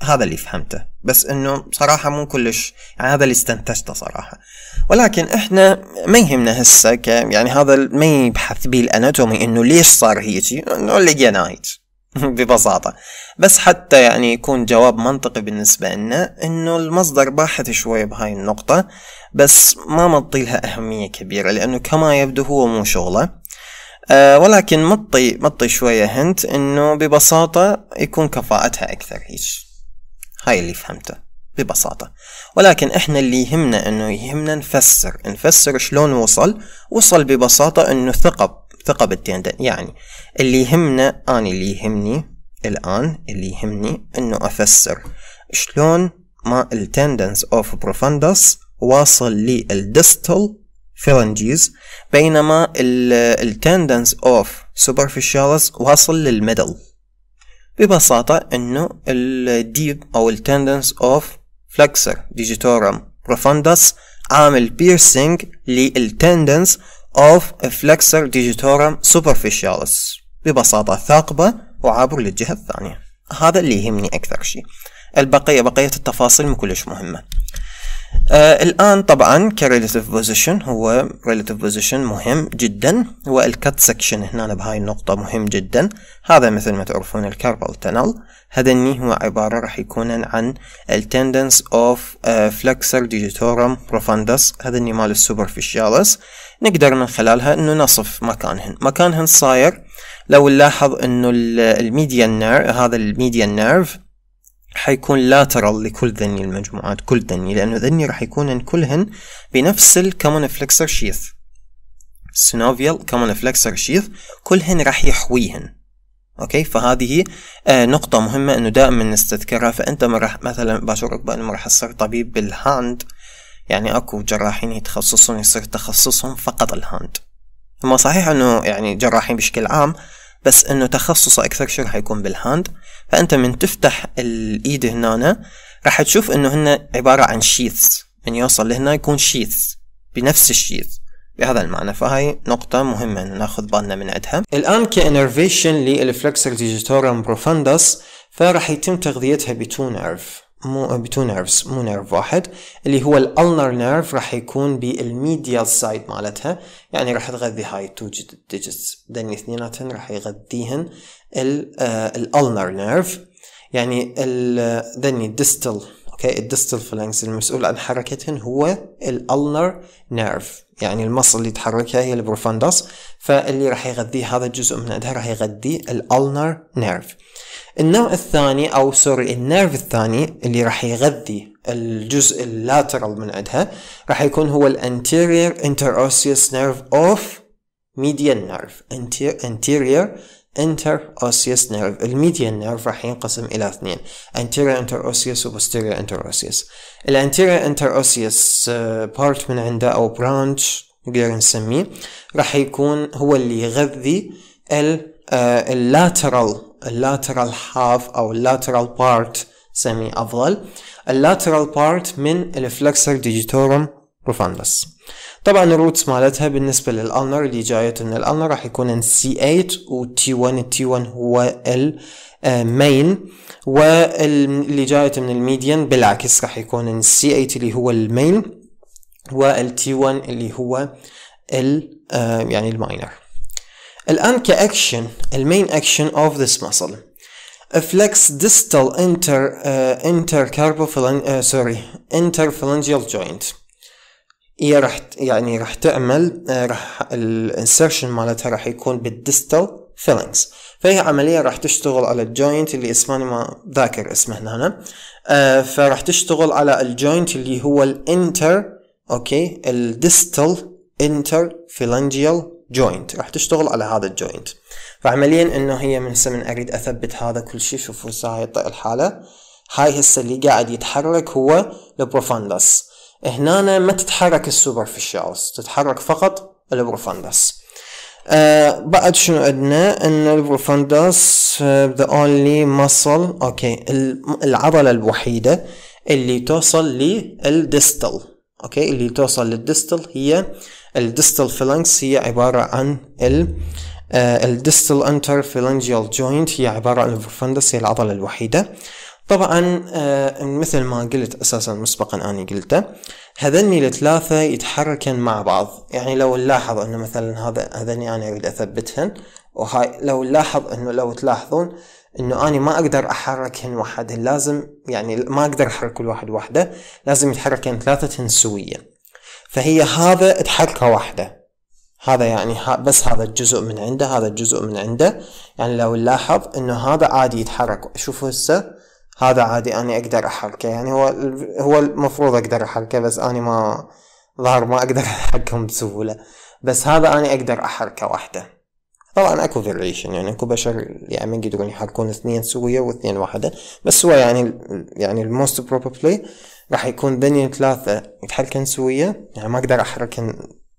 هذا اللي فهمته بس انه صراحه مو كلش يعني هذا اللي استنتجته صراحه ولكن احنا ما يهمنا هسه ك يعني هذا ما يبحث به الاناتومي انه ليش صار هيجي انه لقينا هيج ببساطه بس حتى يعني يكون جواب منطقي بالنسبه لنا انه المصدر باحث شوي بهاي النقطه بس ما مطي لها اهميه كبيره لانه كما يبدو هو مو شغله أه ولكن مطي مطي شويه هنت انه ببساطه يكون كفاءتها اكثر هيج هاي اللي فهمته ببساطة ولكن احنا اللي يهمنا انه يهمنا نفسر نفسر شلون وصل وصل ببساطة انه ثقة ثقة بالتندن يعني اللي يهمنا انا اللي يهمني الان اللي يهمني انه افسر شلون ما التندنس اوف بروفندس واصل للدستل فيلنجيز بينما التندنس اوف سوبرفيشالس واصل للميدل ببساطة انه الديب او التندنس اوف فلكسر ديجيتورم بروفندس عامل بيرسينج للتندنس اوف فلكسر ديجيتورم سوبرفيشالس ببساطة ثاقبة وعابر للجهة الثانية هذا اللي يهمني أكثر شيء البقية بقية التفاصيل مو كلش مهمة آه الآن طبعا كريلاتيف بوزيشن هو ريلاتيف بوزيشن مهم جدا والكت سكشن هنا بهاي النقطة مهم جدا هذا مثل ما تعرفون الكاربال تنل هذني هو عبارة راح يكون عن التندنس اوف فلكسر ديجيتورم بروفاندس هذني مال السوبرفيشيالس نقدر من خلالها انه نصف مكانهن مكانهن صاير لو نلاحظ انه الميديان نيرف هذا الميديان نيرف حيكون lateral لكل ذني المجموعات كل ذني لأنه ذني راح يكونن كلهن بنفس الكمون فلكسر شيث السينوفيال كمون فلكسر شيث كلهن راح يحويهن اوكي فهذه آه، نقطة مهمة انه دائما نستذكرها فانت راح مثلا بشرك بانه راح تصير طبيب بالهاند يعني اكو جراحين يتخصصون يصير تخصصهم فقط الهاند ما صحيح انه يعني جراحين بشكل عام بس انه تخصصه اكثر شيء راح يكون بالهاند فانت من تفتح الايد هنا راح تشوف انه هن عبارة عن شيث من يوصل لهنا يكون شيث بنفس الشيث بهذا المعنى فهي نقطة مهمة انه ناخذ بالنا من عندها الان كانرفيشن للفلكسر ديجيتورم بروفاندس فراح يتم تغذيتها بتو نيرف مو بتو نيرفز مو نيرف واحد اللي هو الالنر نيرف راح يكون بالميديال سايد مالتها يعني راح تغذي هاي التو ديجيتس ذني اثنيناتهن راح يغذيهن آه، الالنر نيرف يعني ذني الدستل اوكي الدستل فلانكس المسؤول عن حركتهن هو الالنر نيرف يعني المصل اللي تحركها هي البروفاندوس فاللي راح يغذيه هذا الجزء من عندها راح يغذي الالنر نيرف النوع الثاني او سوري النيرف الثاني اللي راح يغذي الجزء اللاترال من عندها راح يكون هو الانتيرير interosseous اوف of median انتيرير anterior interosseous نيرف الميديان نيرف راح ينقسم الى اثنين anterior interosseous و posterior interosseous الانتيرير interosseous بارت آه، من عنده او برانش نقدر نسميه راح يكون هو اللي يغذي ال اللاترال اللاترال هاف او اللاترال بارت سمي افضل اللاترال بارت من الفلكسر ديجيتورم بروفاندس طبعا الروتس مالتها بالنسبة للألنر اللي جايه من الألنر راح يكون C8 و T1 ال T1 هو المين آه، واللي جايه من الميديان بالعكس راح يكون C8 اللي هو المين وال T1 اللي هو ال آه، يعني الماينر الآن كأكشن المين أكشن of this muscle flex distal inter انتر كاربوفلان سوري انتر interphalangeal joint هي راح يعني راح تعمل آه، راح الانسرشن مالتها راح يكون بالديستال فيلنجز فهي عملية راح تشتغل على الجوينت اللي اسمه ما ذاكر اسمه هنا أنا آه، فراح تشتغل على الجوينت اللي هو الانتر اوكي الديستال انتر فيلنجيال جوينت راح تشتغل على هذا الجوينت فعمليا انه هي من هسه من اريد اثبت هذا كل شيء شوفوا هسه هاي الحاله هاي هسه اللي قاعد يتحرك هو البروفاندس هنا ما تتحرك السوبرفيشالز تتحرك فقط البروفاندس آه بعد شنو عندنا ان البروفاندس ذا آه، اونلي ماسل اوكي العضله الوحيده اللي توصل للديستال اوكي اللي توصل للديستل هي الديستل فيلانكس هي عبارة عن ال الديستل انتر فيلانجيال جوينت هي عبارة عن الفرفندس هي العضلة الوحيدة طبعا آه، مثل ما قلت اساسا مسبقا اني قلته هذني الثلاثة يتحركن مع بعض يعني لو نلاحظ انه مثلا هذا هذني انا اريد اثبتهن وهاي لو نلاحظ انه لو تلاحظون انه اني ما اقدر احركهن وحدهن لازم يعني ما اقدر احرك كل واحد وحده لازم يتحركن ثلاثتهن سويا فهي هذا تحركه وحده هذا يعني بس هذا الجزء من عنده هذا الجزء من عنده يعني لو نلاحظ انه هذا عادي يتحرك شوفوا هسه هذا عادي اني اقدر احركه يعني هو هو المفروض اقدر احركه بس اني ما ظهر ما اقدر احركهم بسهوله بس هذا اني اقدر احركه وحده طبعا اكو فيريشن يعني اكو بشر يعني يقدرون يحركون اثنين سوية واثنين وحده بس هو يعني يعني الموست بروبلي راح يكون ذني ثلاثة يتحركن سوية يعني ما اقدر احركن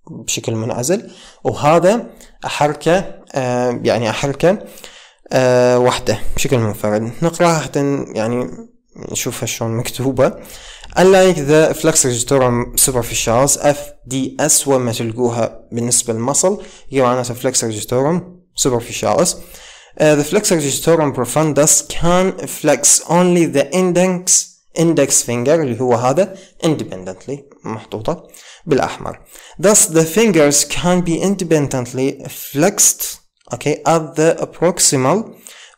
بشكل منعزل وهذا احركه آه يعني احركه آه وحده بشكل منفرد نقراها حتى يعني نشوفها شلون مكتوبة unlike the flux registatorum superficialis FDS وين ما تلقوها بالنسبة للمصل هي معناتها flux registatorum superficialis Uh, the flux registatorum profundus can flex only the index index finger اللي هو هذا independently محطوطة بالأحمر thus the fingers can be independently flexed okay at the proximal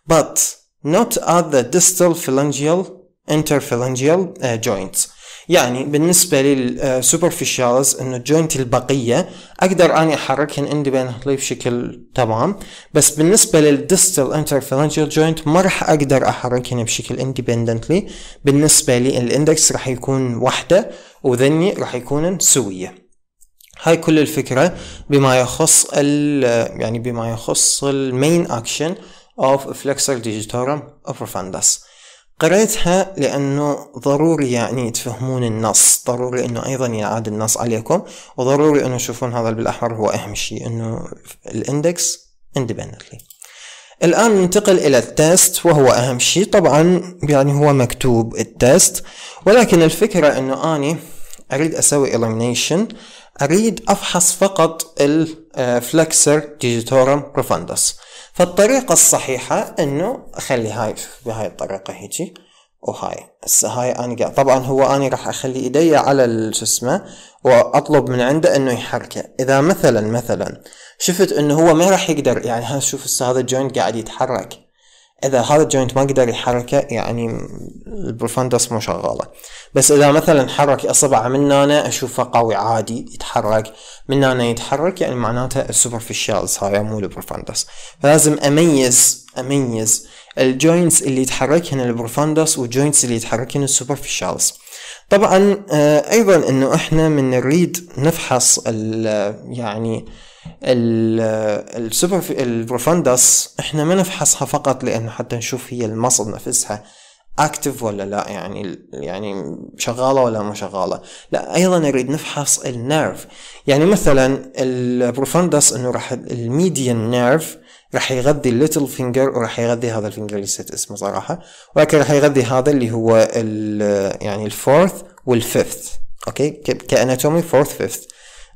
but not at the distal phalangeal interphalangeal eh, joints يعني بالنسبة للسوبرفيشالز eh, انه الجوينت البقية اقدر اني احركهن اندبندنتلي بشكل تمام بس بالنسبة للديستال interphalangeal جوينت ما راح اقدر احركهن بشكل اندبندنتلي بالنسبة لي الاندكس راح يكون وحدة وذني راح يكونن سوية هاي كل الفكرة بما يخص ال يعني بما يخص المين اكشن of flexor digitorum profundus قريتها لأنه ضروري يعني تفهمون النص ضروري أنه أيضا يعاد النص عليكم وضروري أنه تشوفون هذا بالأحمر هو أهم شيء أنه الاندكس independently الآن ننتقل إلى التست وهو أهم شيء طبعا يعني هو مكتوب التست ولكن الفكرة أنه أني أريد أسوي elimination أريد أفحص فقط الفلكسر ديجيتورم بروفاندس فالطريقة الصحيحة إنه أخلي هاي بهاي الطريقة هيجي وهاي هسه هاي أنا طبعا هو أنا راح أخلي إيدي على شو اسمه وأطلب من عنده إنه يحركه إذا مثلا مثلا شفت إنه هو ما راح يقدر يعني ها شوف هسه هذا الجوينت قاعد يتحرك اذا هذا الجوينت ما قدر يحركه يعني البروفاندس مو شغاله بس اذا مثلا حرك اصبعه من هنا اشوفه قوي عادي يتحرك من هنا يتحرك يعني معناته السوبرفيشالز هاي مو البروفاندس فلازم اميز اميز الجوينتس اللي يتحركهن البروفاندس والجوينتس اللي يتحركهن السوبرفيشالز طبعا آه، ايضا انه احنا من نريد نفحص يعني السوبر البروفاندس احنا ما نفحصها فقط لانه حتى نشوف هي المصل نفسها اكتف ولا لا يعني يعني شغاله ولا مو شغاله لا ايضا نريد نفحص النيرف يعني مثلا البروفاندس انه راح الميديان نيرف راح يغذي الليتل فينجر وراح يغذي هذا الفينجر اللي نسيت اسمه صراحه ولكن راح يغذي هذا اللي هو يعني الفورث والفيفث اوكي كاناتومي فورث فيفث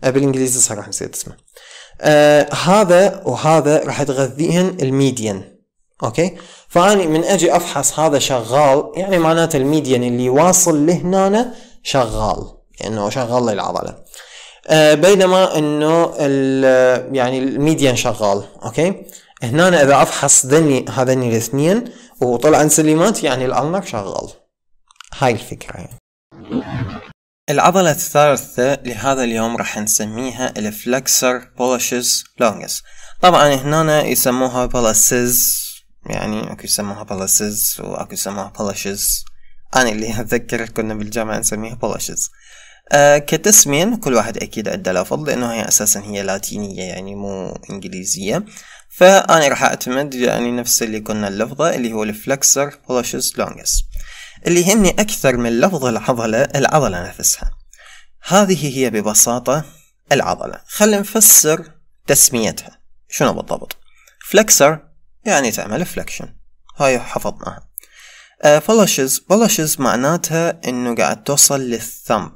بالانجليزي صراحه نسيت اسمه آه هذا وهذا راح تغذيهن الميديان اوكي فاني من اجي افحص هذا شغال يعني معناته الميديان اللي واصل لهنا شغال لانه يعني شغال للعضله آه بينما انه يعني الميديان شغال اوكي هنا اذا افحص ذني هذني الاثنين وطلعن سليمات يعني الالنك شغال هاي الفكره يعني. العضلة الثالثة لهذا اليوم راح نسميها الفلكسر بولشز لونجس طبعا هنا يسموها بولسز يعني اكو يسموها بولسز واكو يسموها بولشز انا اللي اتذكر كنا بالجامعة نسميها بولشز أه كتسمين كل واحد اكيد عنده لفظ لانه هي اساسا هي لاتينية يعني مو انجليزية فانا راح اعتمد يعني نفس اللي كنا اللفظة اللي هو الفلكسر بولشز لونجس اللي يهمني أكثر من لفظ العضلة العضلة نفسها هذه هي ببساطة العضلة خلينا نفسر تسميتها شنو بالضبط فلكسر يعني تعمل فلكشن هاي حفظناها فلاشز آه، فلاشز معناتها انه قاعد توصل للثمب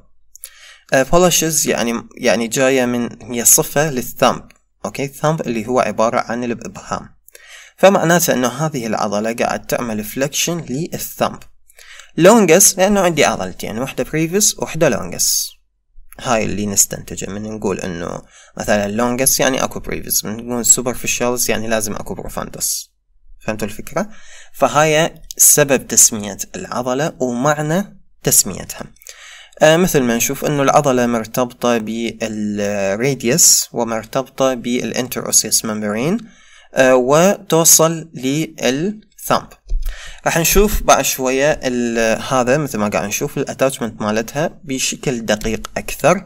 فلاشز آه، يعني يعني جايه من هي صفه للثمب اوكي الثمب اللي هو عباره عن الابهام فمعناته انه هذه العضله قاعد تعمل فلكشن للثمب لونجس لأنه عندي عضلتين وحدة واحدة بريفس وواحدة لونجس هاي اللي نستنتجه من نقول انه مثلا لونجس يعني اكو بريفس من نقول سوبرفيشالز يعني لازم اكو بروفاندس فهمتوا الفكرة؟ فهاي سبب تسمية العضلة ومعنى تسميتها آه مثل ما نشوف انه العضلة مرتبطة بالراديوس ومرتبطة بالانتروسيس ممبرين آه وتوصل للثامب راح نشوف بعد شوية هذا مثل ما قاعد نشوف الاتاتشمنت مالتها بشكل دقيق اكثر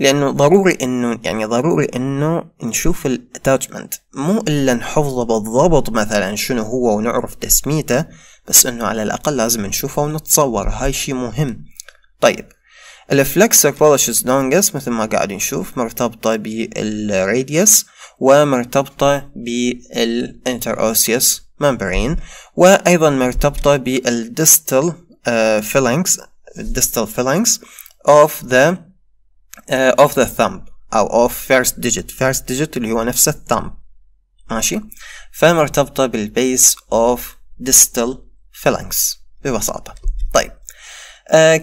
لانه ضروري انه يعني ضروري انه نشوف الاتاتشمنت مو الا نحفظه بالضبط مثلا شنو هو ونعرف تسميته بس انه على الاقل لازم نشوفه ونتصور هاي شي مهم طيب الفلكسر بولشز دونجس مثل ما قاعد نشوف مرتبطة بالراديوس ومرتبطة بالانتر اوسيوس ممبرين وأيضا مرتبطة آه، distal فيلينكس distal فيلينكس of the uh, of the thumb أو of first digit first digit اللي هو نفسه الثمب ماشي فمرتبطة بالبيس of distal phalanx ببساطة طيب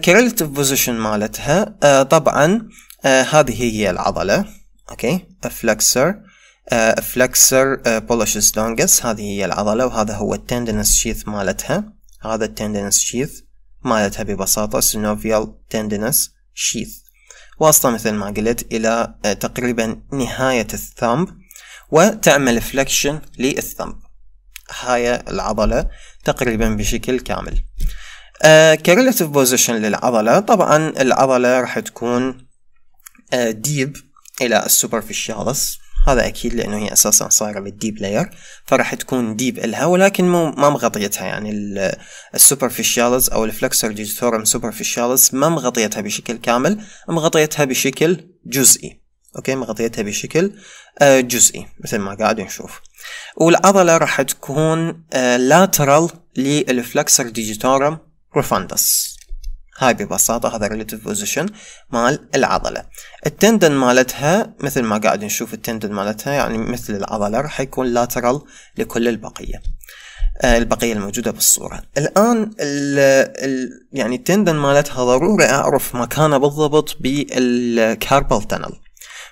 كريلتيف آه، relative position مالتها uh, طبعا uh, هذه هي العضلة اوكي okay. flexor آه، flexor بولشز آه، longus هذه هي العضلة وهذا هو التندنس شيث مالتها هذا التندنس شيث مالتها ببساطة synovial تندنس sheath واصلة مثل ما قلت إلى آه، تقريبا نهاية الثمب وتعمل فلكشن للثمب هاي العضلة تقريبا بشكل كامل كريلاتيف بوزيشن للعضلة طبعا العضلة راح تكون ديب إلى السوبرفيشالس هذا أكيد لأنه هي أساسا صايرة بالديب لاير فراح تكون ديب إلها ولكن مو ما مغطيتها يعني السوبرفيشالز أو الفلكسر ديجيتورم سوبرفيشالز ما مغطيتها بشكل كامل مغطيتها بشكل جزئي أوكي مغطيتها بشكل آه، جزئي مثل ما قاعد نشوف والعضلة راح تكون لاترال للفلكسر ديجيتورم روفاندس هاي ببساطة هذا relative position مال العضلة التندن مالتها مثل ما قاعد نشوف التندن مالتها يعني مثل العضلة راح يكون lateral لكل البقية آه، البقية الموجودة بالصورة الآن الـ الـ يعني التندن مالتها ضروري أعرف مكانه بالضبط بالكاربل تنل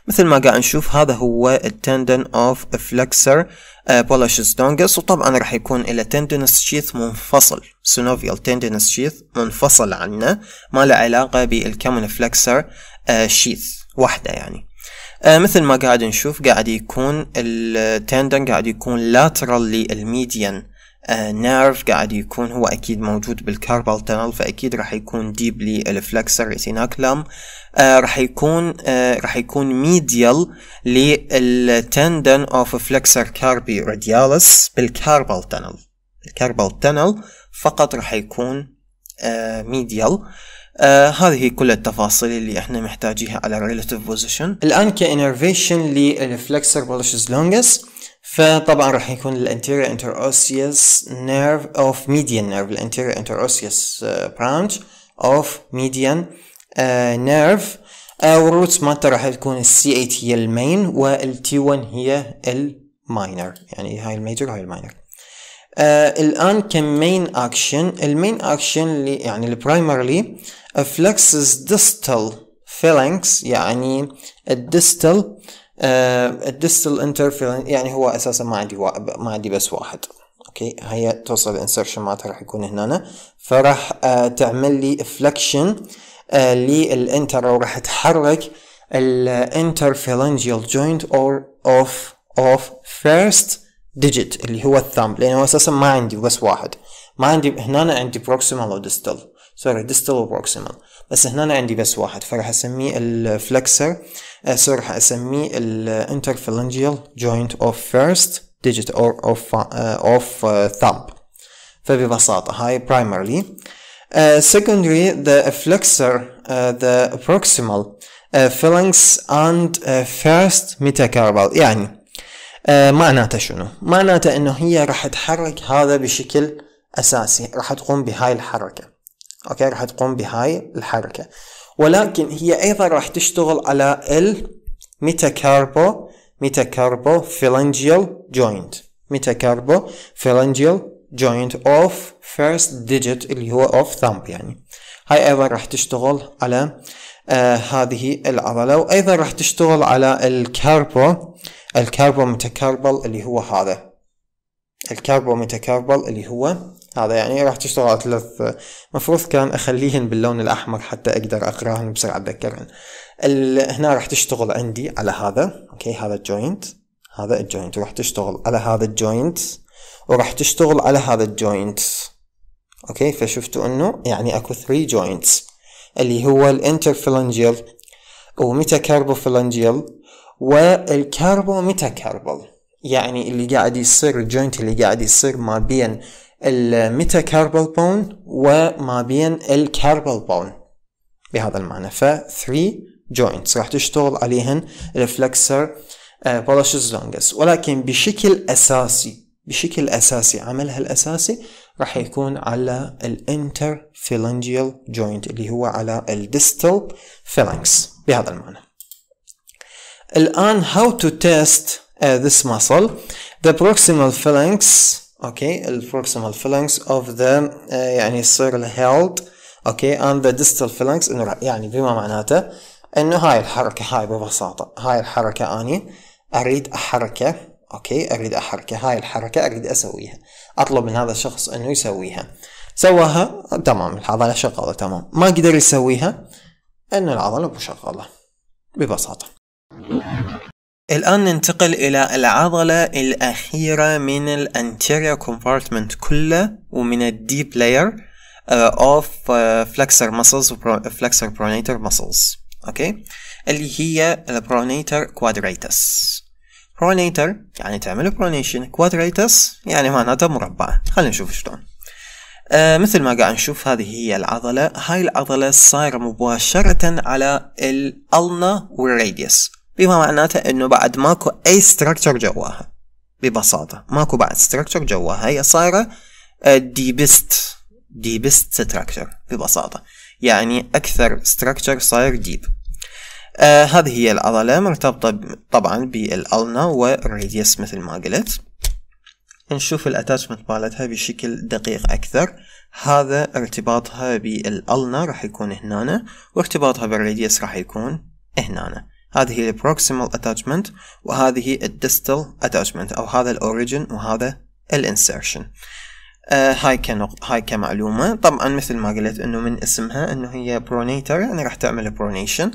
مثل ما قاعد نشوف هذا هو التندن اوف فلكسر بولشز دونجس وطبعا راح يكون إلى تندنس شيث منفصل سينوفيال تندنس شيث منفصل عنه ما له علاقة بالكمن فلكسر شيث واحدة يعني uh, مثل ما قاعد نشوف قاعد يكون التندن قاعد يكون لاترال للميديان نيرف قاعد يكون هو اكيد موجود بالكاربال تنل فاكيد راح يكون ديبلي الفلكسر اثيناكلم آه، راح يكون آه راح يكون ميديال للتندن اوف فلكسر كاربي راديالس بالكاربال تنل الكاربال تنل فقط راح يكون ميديال آه،, آه هذه كل التفاصيل اللي احنا محتاجيها على الريلاتيف بوزيشن الان كانرفيشن للفلكسر بولشز لونجس فطبعا راح يكون الانتيريا انتر اوسيس نيرف اوف ميديان نيرف الانتيريا انتر اوسيس برانش اوف ميديان نيرف والروت مالته راح تكون السي 8 هي المين والتي 1 هي الماينر يعني هاي الميجر هاي الماينر آه الان كمين اكشن المين اكشن اللي يعني البرايمرلي فلكسز ديستال فيلنكس يعني الديستال آه الديستال انترفيرنس يعني هو اساسا ما عندي ما عندي بس واحد اوكي هي توصل الانسرشن مالتها راح يكون هنا فراح آه تعمل لي فلكشن آه، للانتر او راح تحرك الانترفالنجيال جوينت اور اوف اوف فيرست ديجيت اللي هو الثامب لانه اساسا ما عندي بس واحد ما عندي هنا أنا عندي بروكسيمال وديستال سوري ديستال وبروكسيمال بس هنا أنا عندي بس واحد فراح اسميه الفلكسر آه، سوري راح اسميه الانترفالنجيال جوينت اوف فيرست ديجيت اور اوف آه، اوف ثامب فببساطة هاي برايمرلي Uh, secondly, the flexor, uh, the proximal uh, phalanx and first metacarpal يعني معناته شنو؟ معناته انه هي راح تحرك هذا بشكل اساسي راح تقوم بهاي الحركه اوكي راح تقوم بهاي الحركه ولكن هي ايضا راح تشتغل على الميتاكاربو ميتاكاربو فيلانجيال جوينت ميتاكاربو فيلانجيال joint of first digit اللي هو of thumb يعني هاي أيضا راح تشتغل على آه هذه العضلة وأيضا راح تشتغل على الكاربو الكاربو متكربل اللي هو هذا الكاربو متكربل اللي هو هذا يعني راح تشتغل على ثلاث مفروض كان اخليهن باللون الاحمر حتى اقدر اقراهن بسرعه اتذكرهن هنا راح تشتغل عندي على هذا اوكي هذا الجوينت هذا الجوينت وراح تشتغل على هذا الجوينت وراح تشتغل على هذا الجوينت اوكي فشفتوا انه يعني اكو 3 جوينتس اللي هو الانترفلنجيال والكاربو والكاربوميتاكاربل يعني اللي قاعد يصير الجوينت اللي قاعد يصير ما بين الميتاكاربل بون وما بين الكاربل بون بهذا المعنى ف 3 جوينتس راح تشتغل عليهن الفلكسر بولشز لونجس ولكن بشكل اساسي بشكل أساسي عملها الأساسي راح يكون على الانتر فيلنجيال جوينت اللي هو على الديستال فيلنكس بهذا المعنى الآن how to test uh, this muscle the proximal phalanx okay the proximal phalanx of the uh, يعني يصير held okay and the distal phalanx يعني بما معناته إنه هاي الحركة هاي ببساطة هاي الحركة أني أريد أحركه اوكي اريد احركه هاي الحركه اريد اسويها اطلب من هذا الشخص انه يسويها سواها تمام العضله شغاله تمام ما قدر يسويها ان العضله مو شغاله ببساطه الآن ننتقل إلى العضلة الأخيرة من الانتيريور كومبارتمنت كله ومن الديب لاير اوف فلكسر ماسلز وفلكسر برونيتر ماسلز اوكي اللي هي البرونيتر كوادريتس برونيتر يعني تعمل برونيشن كوادريتس يعني معناتها مربع خلينا نشوف شلون آه مثل ما قاعد نشوف هذه هي العضلة هاي العضلة صايرة مباشرة على الألنا والراديوس بما معناته انه بعد ماكو اي ستراكشر جواها ببساطة ماكو بعد ستراكشر جواها هي صايرة ديبست ديبست ستراكشر ببساطة يعني اكثر ستراكشر صاير ديب آه هذه هي العضلة مرتبطة طبعا بالألنا والريديس مثل ما قلت نشوف الاتاتشمنت مالتها بشكل دقيق اكثر هذا ارتباطها بالالنا راح يكون هنا وارتباطها بالريديس راح يكون هنا هذه هي البروكسيمال اتاتشمنت وهذه الديستال اتاتشمنت او هذا الاوريجن وهذا الانسرشن آه هاي كنق... هاي كمعلومه طبعا مثل ما قلت انه من اسمها انه هي برونيتر يعني راح تعمل برونيشن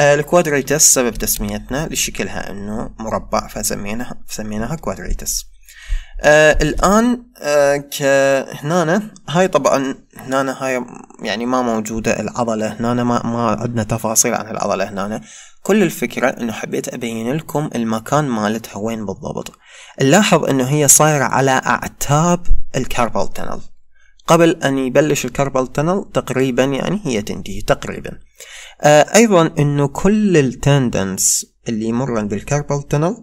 آه، الكوادريتس سبب تسميتنا لشكلها انه مربع فسميناها سميناها كوادريتس آه الان آه هنا هاي طبعا هنا هاي يعني ما موجوده العضله هنا ما ما عندنا تفاصيل عن العضله هنا كل الفكره انه حبيت ابين لكم المكان مالتها وين بالضبط نلاحظ انه هي صايره على اعتاب الكاربال تنل قبل ان يبلش الكاربال تنل تقريبا يعني هي تنتهي تقريبا آه آه، ايضا انه كل التندنس اللي يمرن بالكاربال تنل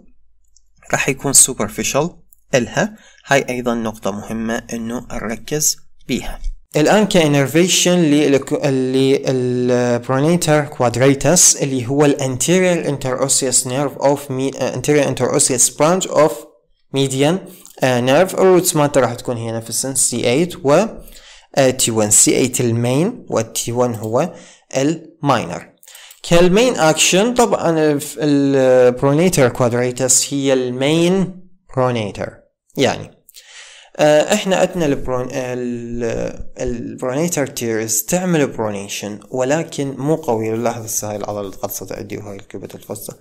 راح يكون سوبرفيشال إلها هاي أيضا نقطة مهمة إنه نركز بيها الآن كإنرفيشن للبرونيتر كوادريتس اللي هو الانتيرير اوسيس نيرف اوف انتيرير اوسيس برانش اوف ميديان نيرف الروتس مالته راح تكون هي نفس سي 8 و تي 1 سي 8 المين تي 1 هو الماينر كالمين اكشن طبعا البرونيتر كوادريتس هي المين برونيتر يعني احنا عندنا البرون... البرونيتر تيرز تعمل برونيشن ولكن مو قوية هسه هاي العضلة تقصت عندي وهاي الكبه الفصة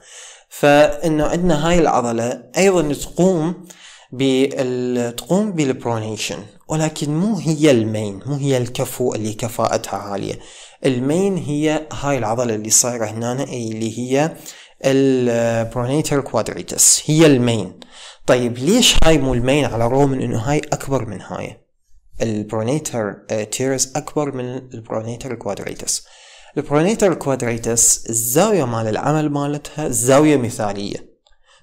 فانه عندنا هاي العضلة ايضا تقوم بال... تقوم بالبرونيشن ولكن مو هي المين مو هي الكفو اللي كفاءتها عالية المين هي هاي العضلة اللي صايرة هنا اللي هي البرونيتر كوادريتس هي المين طيب ليش هاي مو المين على الرغم من انه هاي اكبر من هاي البرونيتر تيرس آه، اكبر من البرونيتر كوادريتس البرونيتر كوادريتس الزاوية مال العمل مالتها زاوية مثالية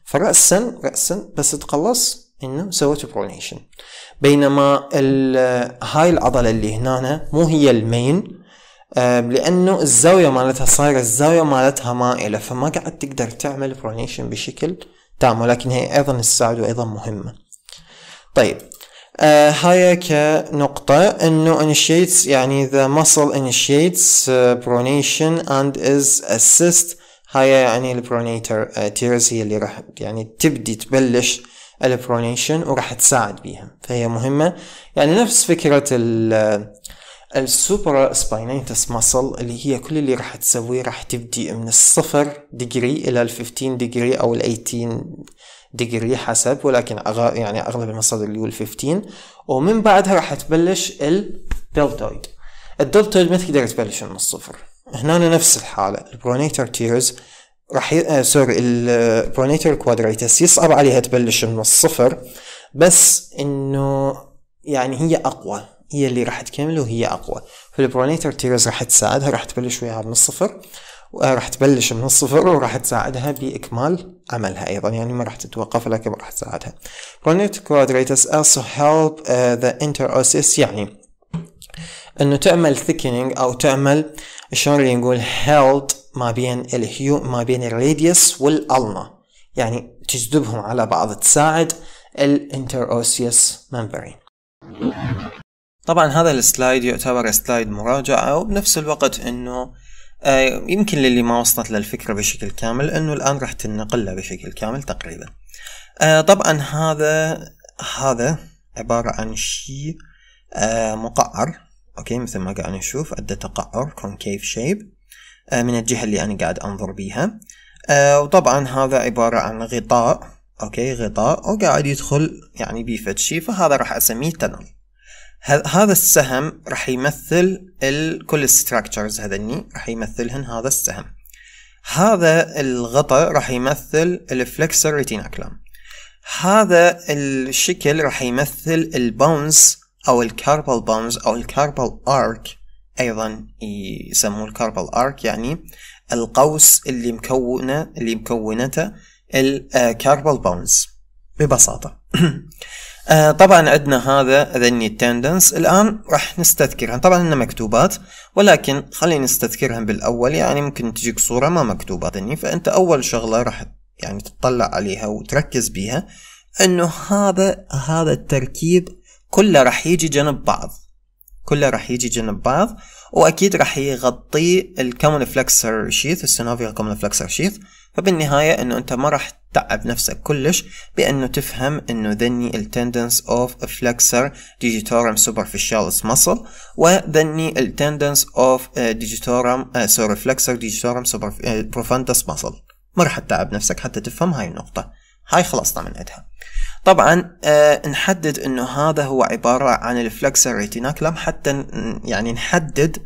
فرأسا رأسا بس تقلص انه سويت برونيشن بينما آه، هاي العضلة اللي هنا مو هي المين لانه الزاوية مالتها صايرة الزاوية مالتها مائلة فما قاعد تقدر تعمل برونيشن بشكل تام ولكن هي ايضا تساعد وايضا مهمة طيب آه هاي كنقطة انه initiates يعني the muscle initiates آه، pronation and is assist هاي يعني البرونيتر تيرز آه، هي اللي راح يعني تبدي تبلش البرونيشن وراح تساعد بيها فهي مهمة يعني نفس فكرة ال آه، السوبرا سباينيتس ماسل اللي هي كل اللي راح تسويه راح تبدي من الصفر ديجري الى ال 15 ديجري او ال 18 ديجري حسب ولكن أغ... يعني اغلب المصادر اللي هو ال 15 ومن بعدها راح تبلش الدلتويد الدلتويد ما تقدر تبلش من الصفر هنا نفس الحالة البرونيتر تيرز راح ي... آه سوري البرونيتر كوادريتس يصعب عليها تبلش من الصفر بس انه يعني هي اقوى هي اللي راح تكمل وهي اقوى فالبرونيتر تيرز راح تساعدها راح تبلش وياها من الصفر آه، راح تبلش من الصفر وراح تساعدها باكمال عملها ايضا يعني ما راح تتوقف لكن راح تساعدها برونيت كوادريتس also help uh, the interosseous يعني انه تعمل thickening او تعمل شلون اللي نقول held ما بين الهيو ما بين الراديوس والالنا يعني تجذبهم على بعض تساعد الانتر اوسيس ممبرين طبعا هذا السلايد يعتبر سلايد مراجعة وبنفس الوقت انه آه، يمكن للي ما وصلت للفكرة بشكل كامل انه الان راح تنقلها بشكل كامل تقريبا آه، طبعا هذا هذا عبارة عن شيء آه، مقعر اوكي مثل ما قاعد نشوف عدة تقعر كونكيف شيب من الجهة اللي انا قاعد انظر بيها وطبعا هذا عبارة عن غطاء اوكي غطاء وقاعد يدخل يعني بيه شيء فهذا راح اسميه تنل هذا السهم راح يمثل كل الستراكشرز هذني راح يمثلهن هذا السهم هذا الغطاء راح يمثل الفلكسر ريتيناكلام هذا الشكل راح يمثل البونز او الكاربال بونز او الكاربال ارك ايضا يسموه الكاربال ارك يعني القوس اللي مكونه اللي مكونته الكاربال بونز آه، ببساطه آه طبعا عندنا هذا ذني التندنس الآن راح نستذكرها طبعا إنها مكتوبات ولكن خلينا نستذكرها بالأول يعني ممكن تجيك صورة ما مكتوبة ذني فأنت أول شغلة راح يعني تطلع عليها وتركز بيها إنه هذا هذا التركيب كله راح يجي جنب بعض كله راح يجي جنب بعض وأكيد راح يغطي الكومن فلكسر شيث السنوفيا كومن فلكسر شيث فبالنهاية انه انت ما راح تعب نفسك كلش بانه تفهم انه ذني التندنس اوف فلكسر ديجيتورم سوبرفيشاليس مسل وذني التندنس اوف ديجيتورم سوري فلكسر ديجيتورم بروفانتس بروفاندس مسل ما راح تتعب نفسك حتى تفهم هاي النقطة هاي خلصنا من عندها طبعا أه نحدد انه هذا هو عبارة عن الفلكسر ريتيناكلم حتى يعني نحدد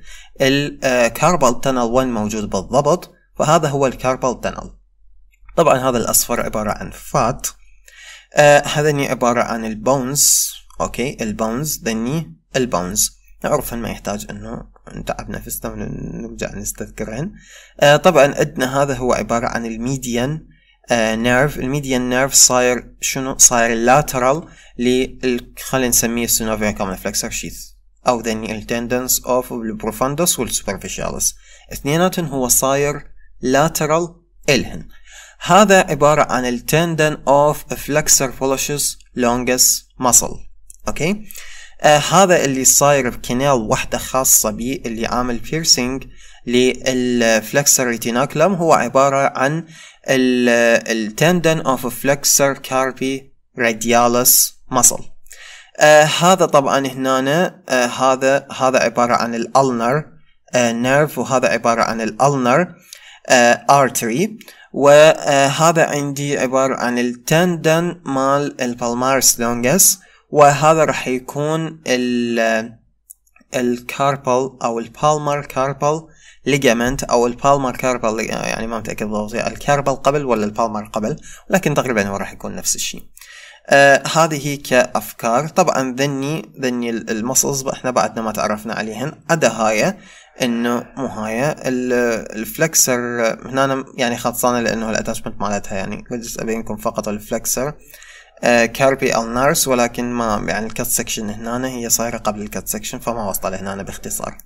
الكاربال تنل وين موجود بالضبط فهذا هو الكاربال تنل طبعا هذا الأصفر عبارة عن فات آه هذني عبارة عن البونز أوكي البونز ذني البونز عرفا ما يحتاج انه نتعب نفسنا ونرجع نستذكرهن آه طبعا عندنا هذا هو عبارة عن الميديان آه نيرف الميديان نيرف صاير شنو صاير اللاترال لل خلينا نسميه السينوفيا كومن فلكسر شيث او ذني التندنس اوف البروفاندوس والسوبرفيشالس اثنيناتهم هو صاير لاترال الهن هذا عبارة عن ال tendon of flexor pollicis longus muscle أوكي آه هذا اللي صاير بكنال وحدة خاصة بي اللي عامل بيرسينج للفلكسر ريتيناكلم هو عبارة عن التندن اوف فلكسر كاربي radialis muscle آه هذا طبعا هنا آه هذا هذا عبارة عن الالنر آه نيرف وهذا عبارة عن الالنر آه artery وهذا عندي عبارة عن التندن مال البالمارس لونجس وهذا راح يكون ال الكاربل او البالمر كاربل ليجامنت او البالمر آه، كاربل يعني ما متاكد بالضبط يعني الكاربل قبل ولا البالمر قبل لكن تقريبا هو راح يكون نفس الشيء آه هذه كافكار طبعا ذني ذني المصلز احنا بعدنا ما تعرفنا عليهن عدا هاي انه مو هاي الفلكسر هنا أنا يعني خلصانه لانه الاتاتشمنت مالتها يعني بس ابينكم فقط الفلكسر آه كاربي النارس ولكن ما يعني الكت سكشن هنا هي صايره قبل الكت سكشن فما وصلت لهنا باختصار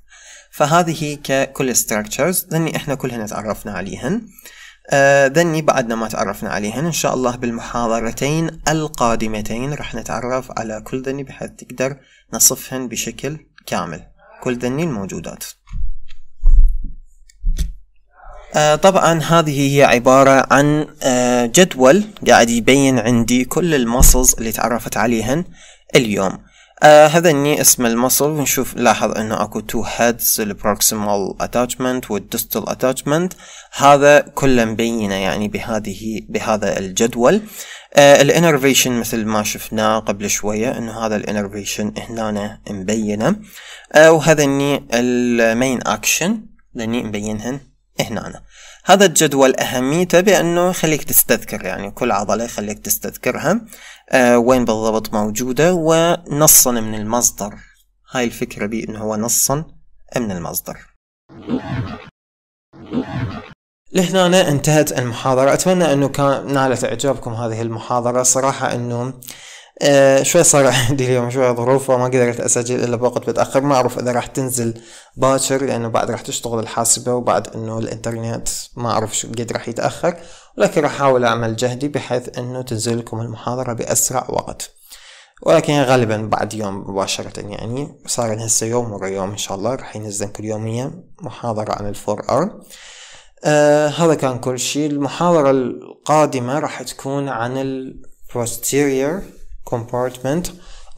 فهذه ككل ستراكشرز ذني احنا كلهن تعرفنا عليهن آه، ذني آه بعدنا ما تعرفنا عليهن ان شاء الله بالمحاضرتين القادمتين راح نتعرف على كل ذني بحيث تقدر نصفهن بشكل كامل كل ذني الموجودات آه، طبعا هذه هي عبارة عن آه، جدول قاعد يبين عندي كل المصلز اللي تعرفت عليهن اليوم آه، هذا اني اسم المصل ونشوف لاحظ انه اكو تو هيدز البروكسيمال اتاتشمنت والديستال اتاتشمنت هذا كله مبينه يعني بهذه بهذا الجدول الانرفيشن مثل ما شفناه قبل شويه انه هذا الانرفيشن هنا مبينه وهذا اني المين اكشن لاني مبينهن هنا هذا الجدول أهميته بأنه يخليك تستذكر يعني كل عضلة يخليك تستذكرها أه وين بالضبط موجودة ونصا من المصدر هاي الفكرة بي أنه هو نصا من المصدر لهنا انتهت المحاضرة أتمنى أنه كان نالت إعجابكم هذه المحاضرة صراحة أنه آه شوي صار عندي اليوم شوي ظروف وما قدرت أسجل إلا بوقت متأخر ما أعرف إذا راح تنزل باكر لأنه بعد راح تشتغل الحاسبة وبعد إنه الإنترنت ما أعرف شو قد راح يتأخر ولكن راح أحاول أعمل جهدي بحيث إنه تنزل لكم المحاضرة بأسرع وقت ولكن غالبا بعد يوم مباشرة يعني صار هسه يوم ورا يوم إن شاء الله راح ينزل كل يوميا محاضرة عن الفور ار آه هذا كان كل شيء المحاضرة القادمة راح تكون عن ال posterior compartment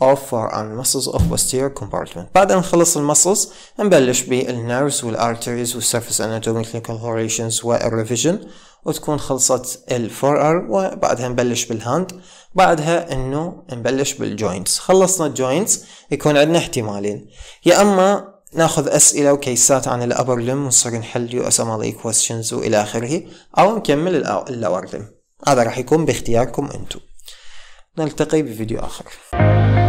of forearm uh, muscles of posterior compartment بعد ما نخلص المسلز نبلش بالنيرفز والارتيريز والسيرفيس anatomical colorations والريفيجن وتكون خلصت الفور ار وبعدها نبلش بالهاند بعدها انه نبلش بالجوينتس خلصنا الجوينتس يكون عندنا احتمالين يا اما ناخذ اسئله وكيسات عن الابر لم ونصير نحل يو اس ام كويستشنز والى اخره او نكمل اللور لم هذا راح يكون باختياركم انتم نلتقي بفيديو آخر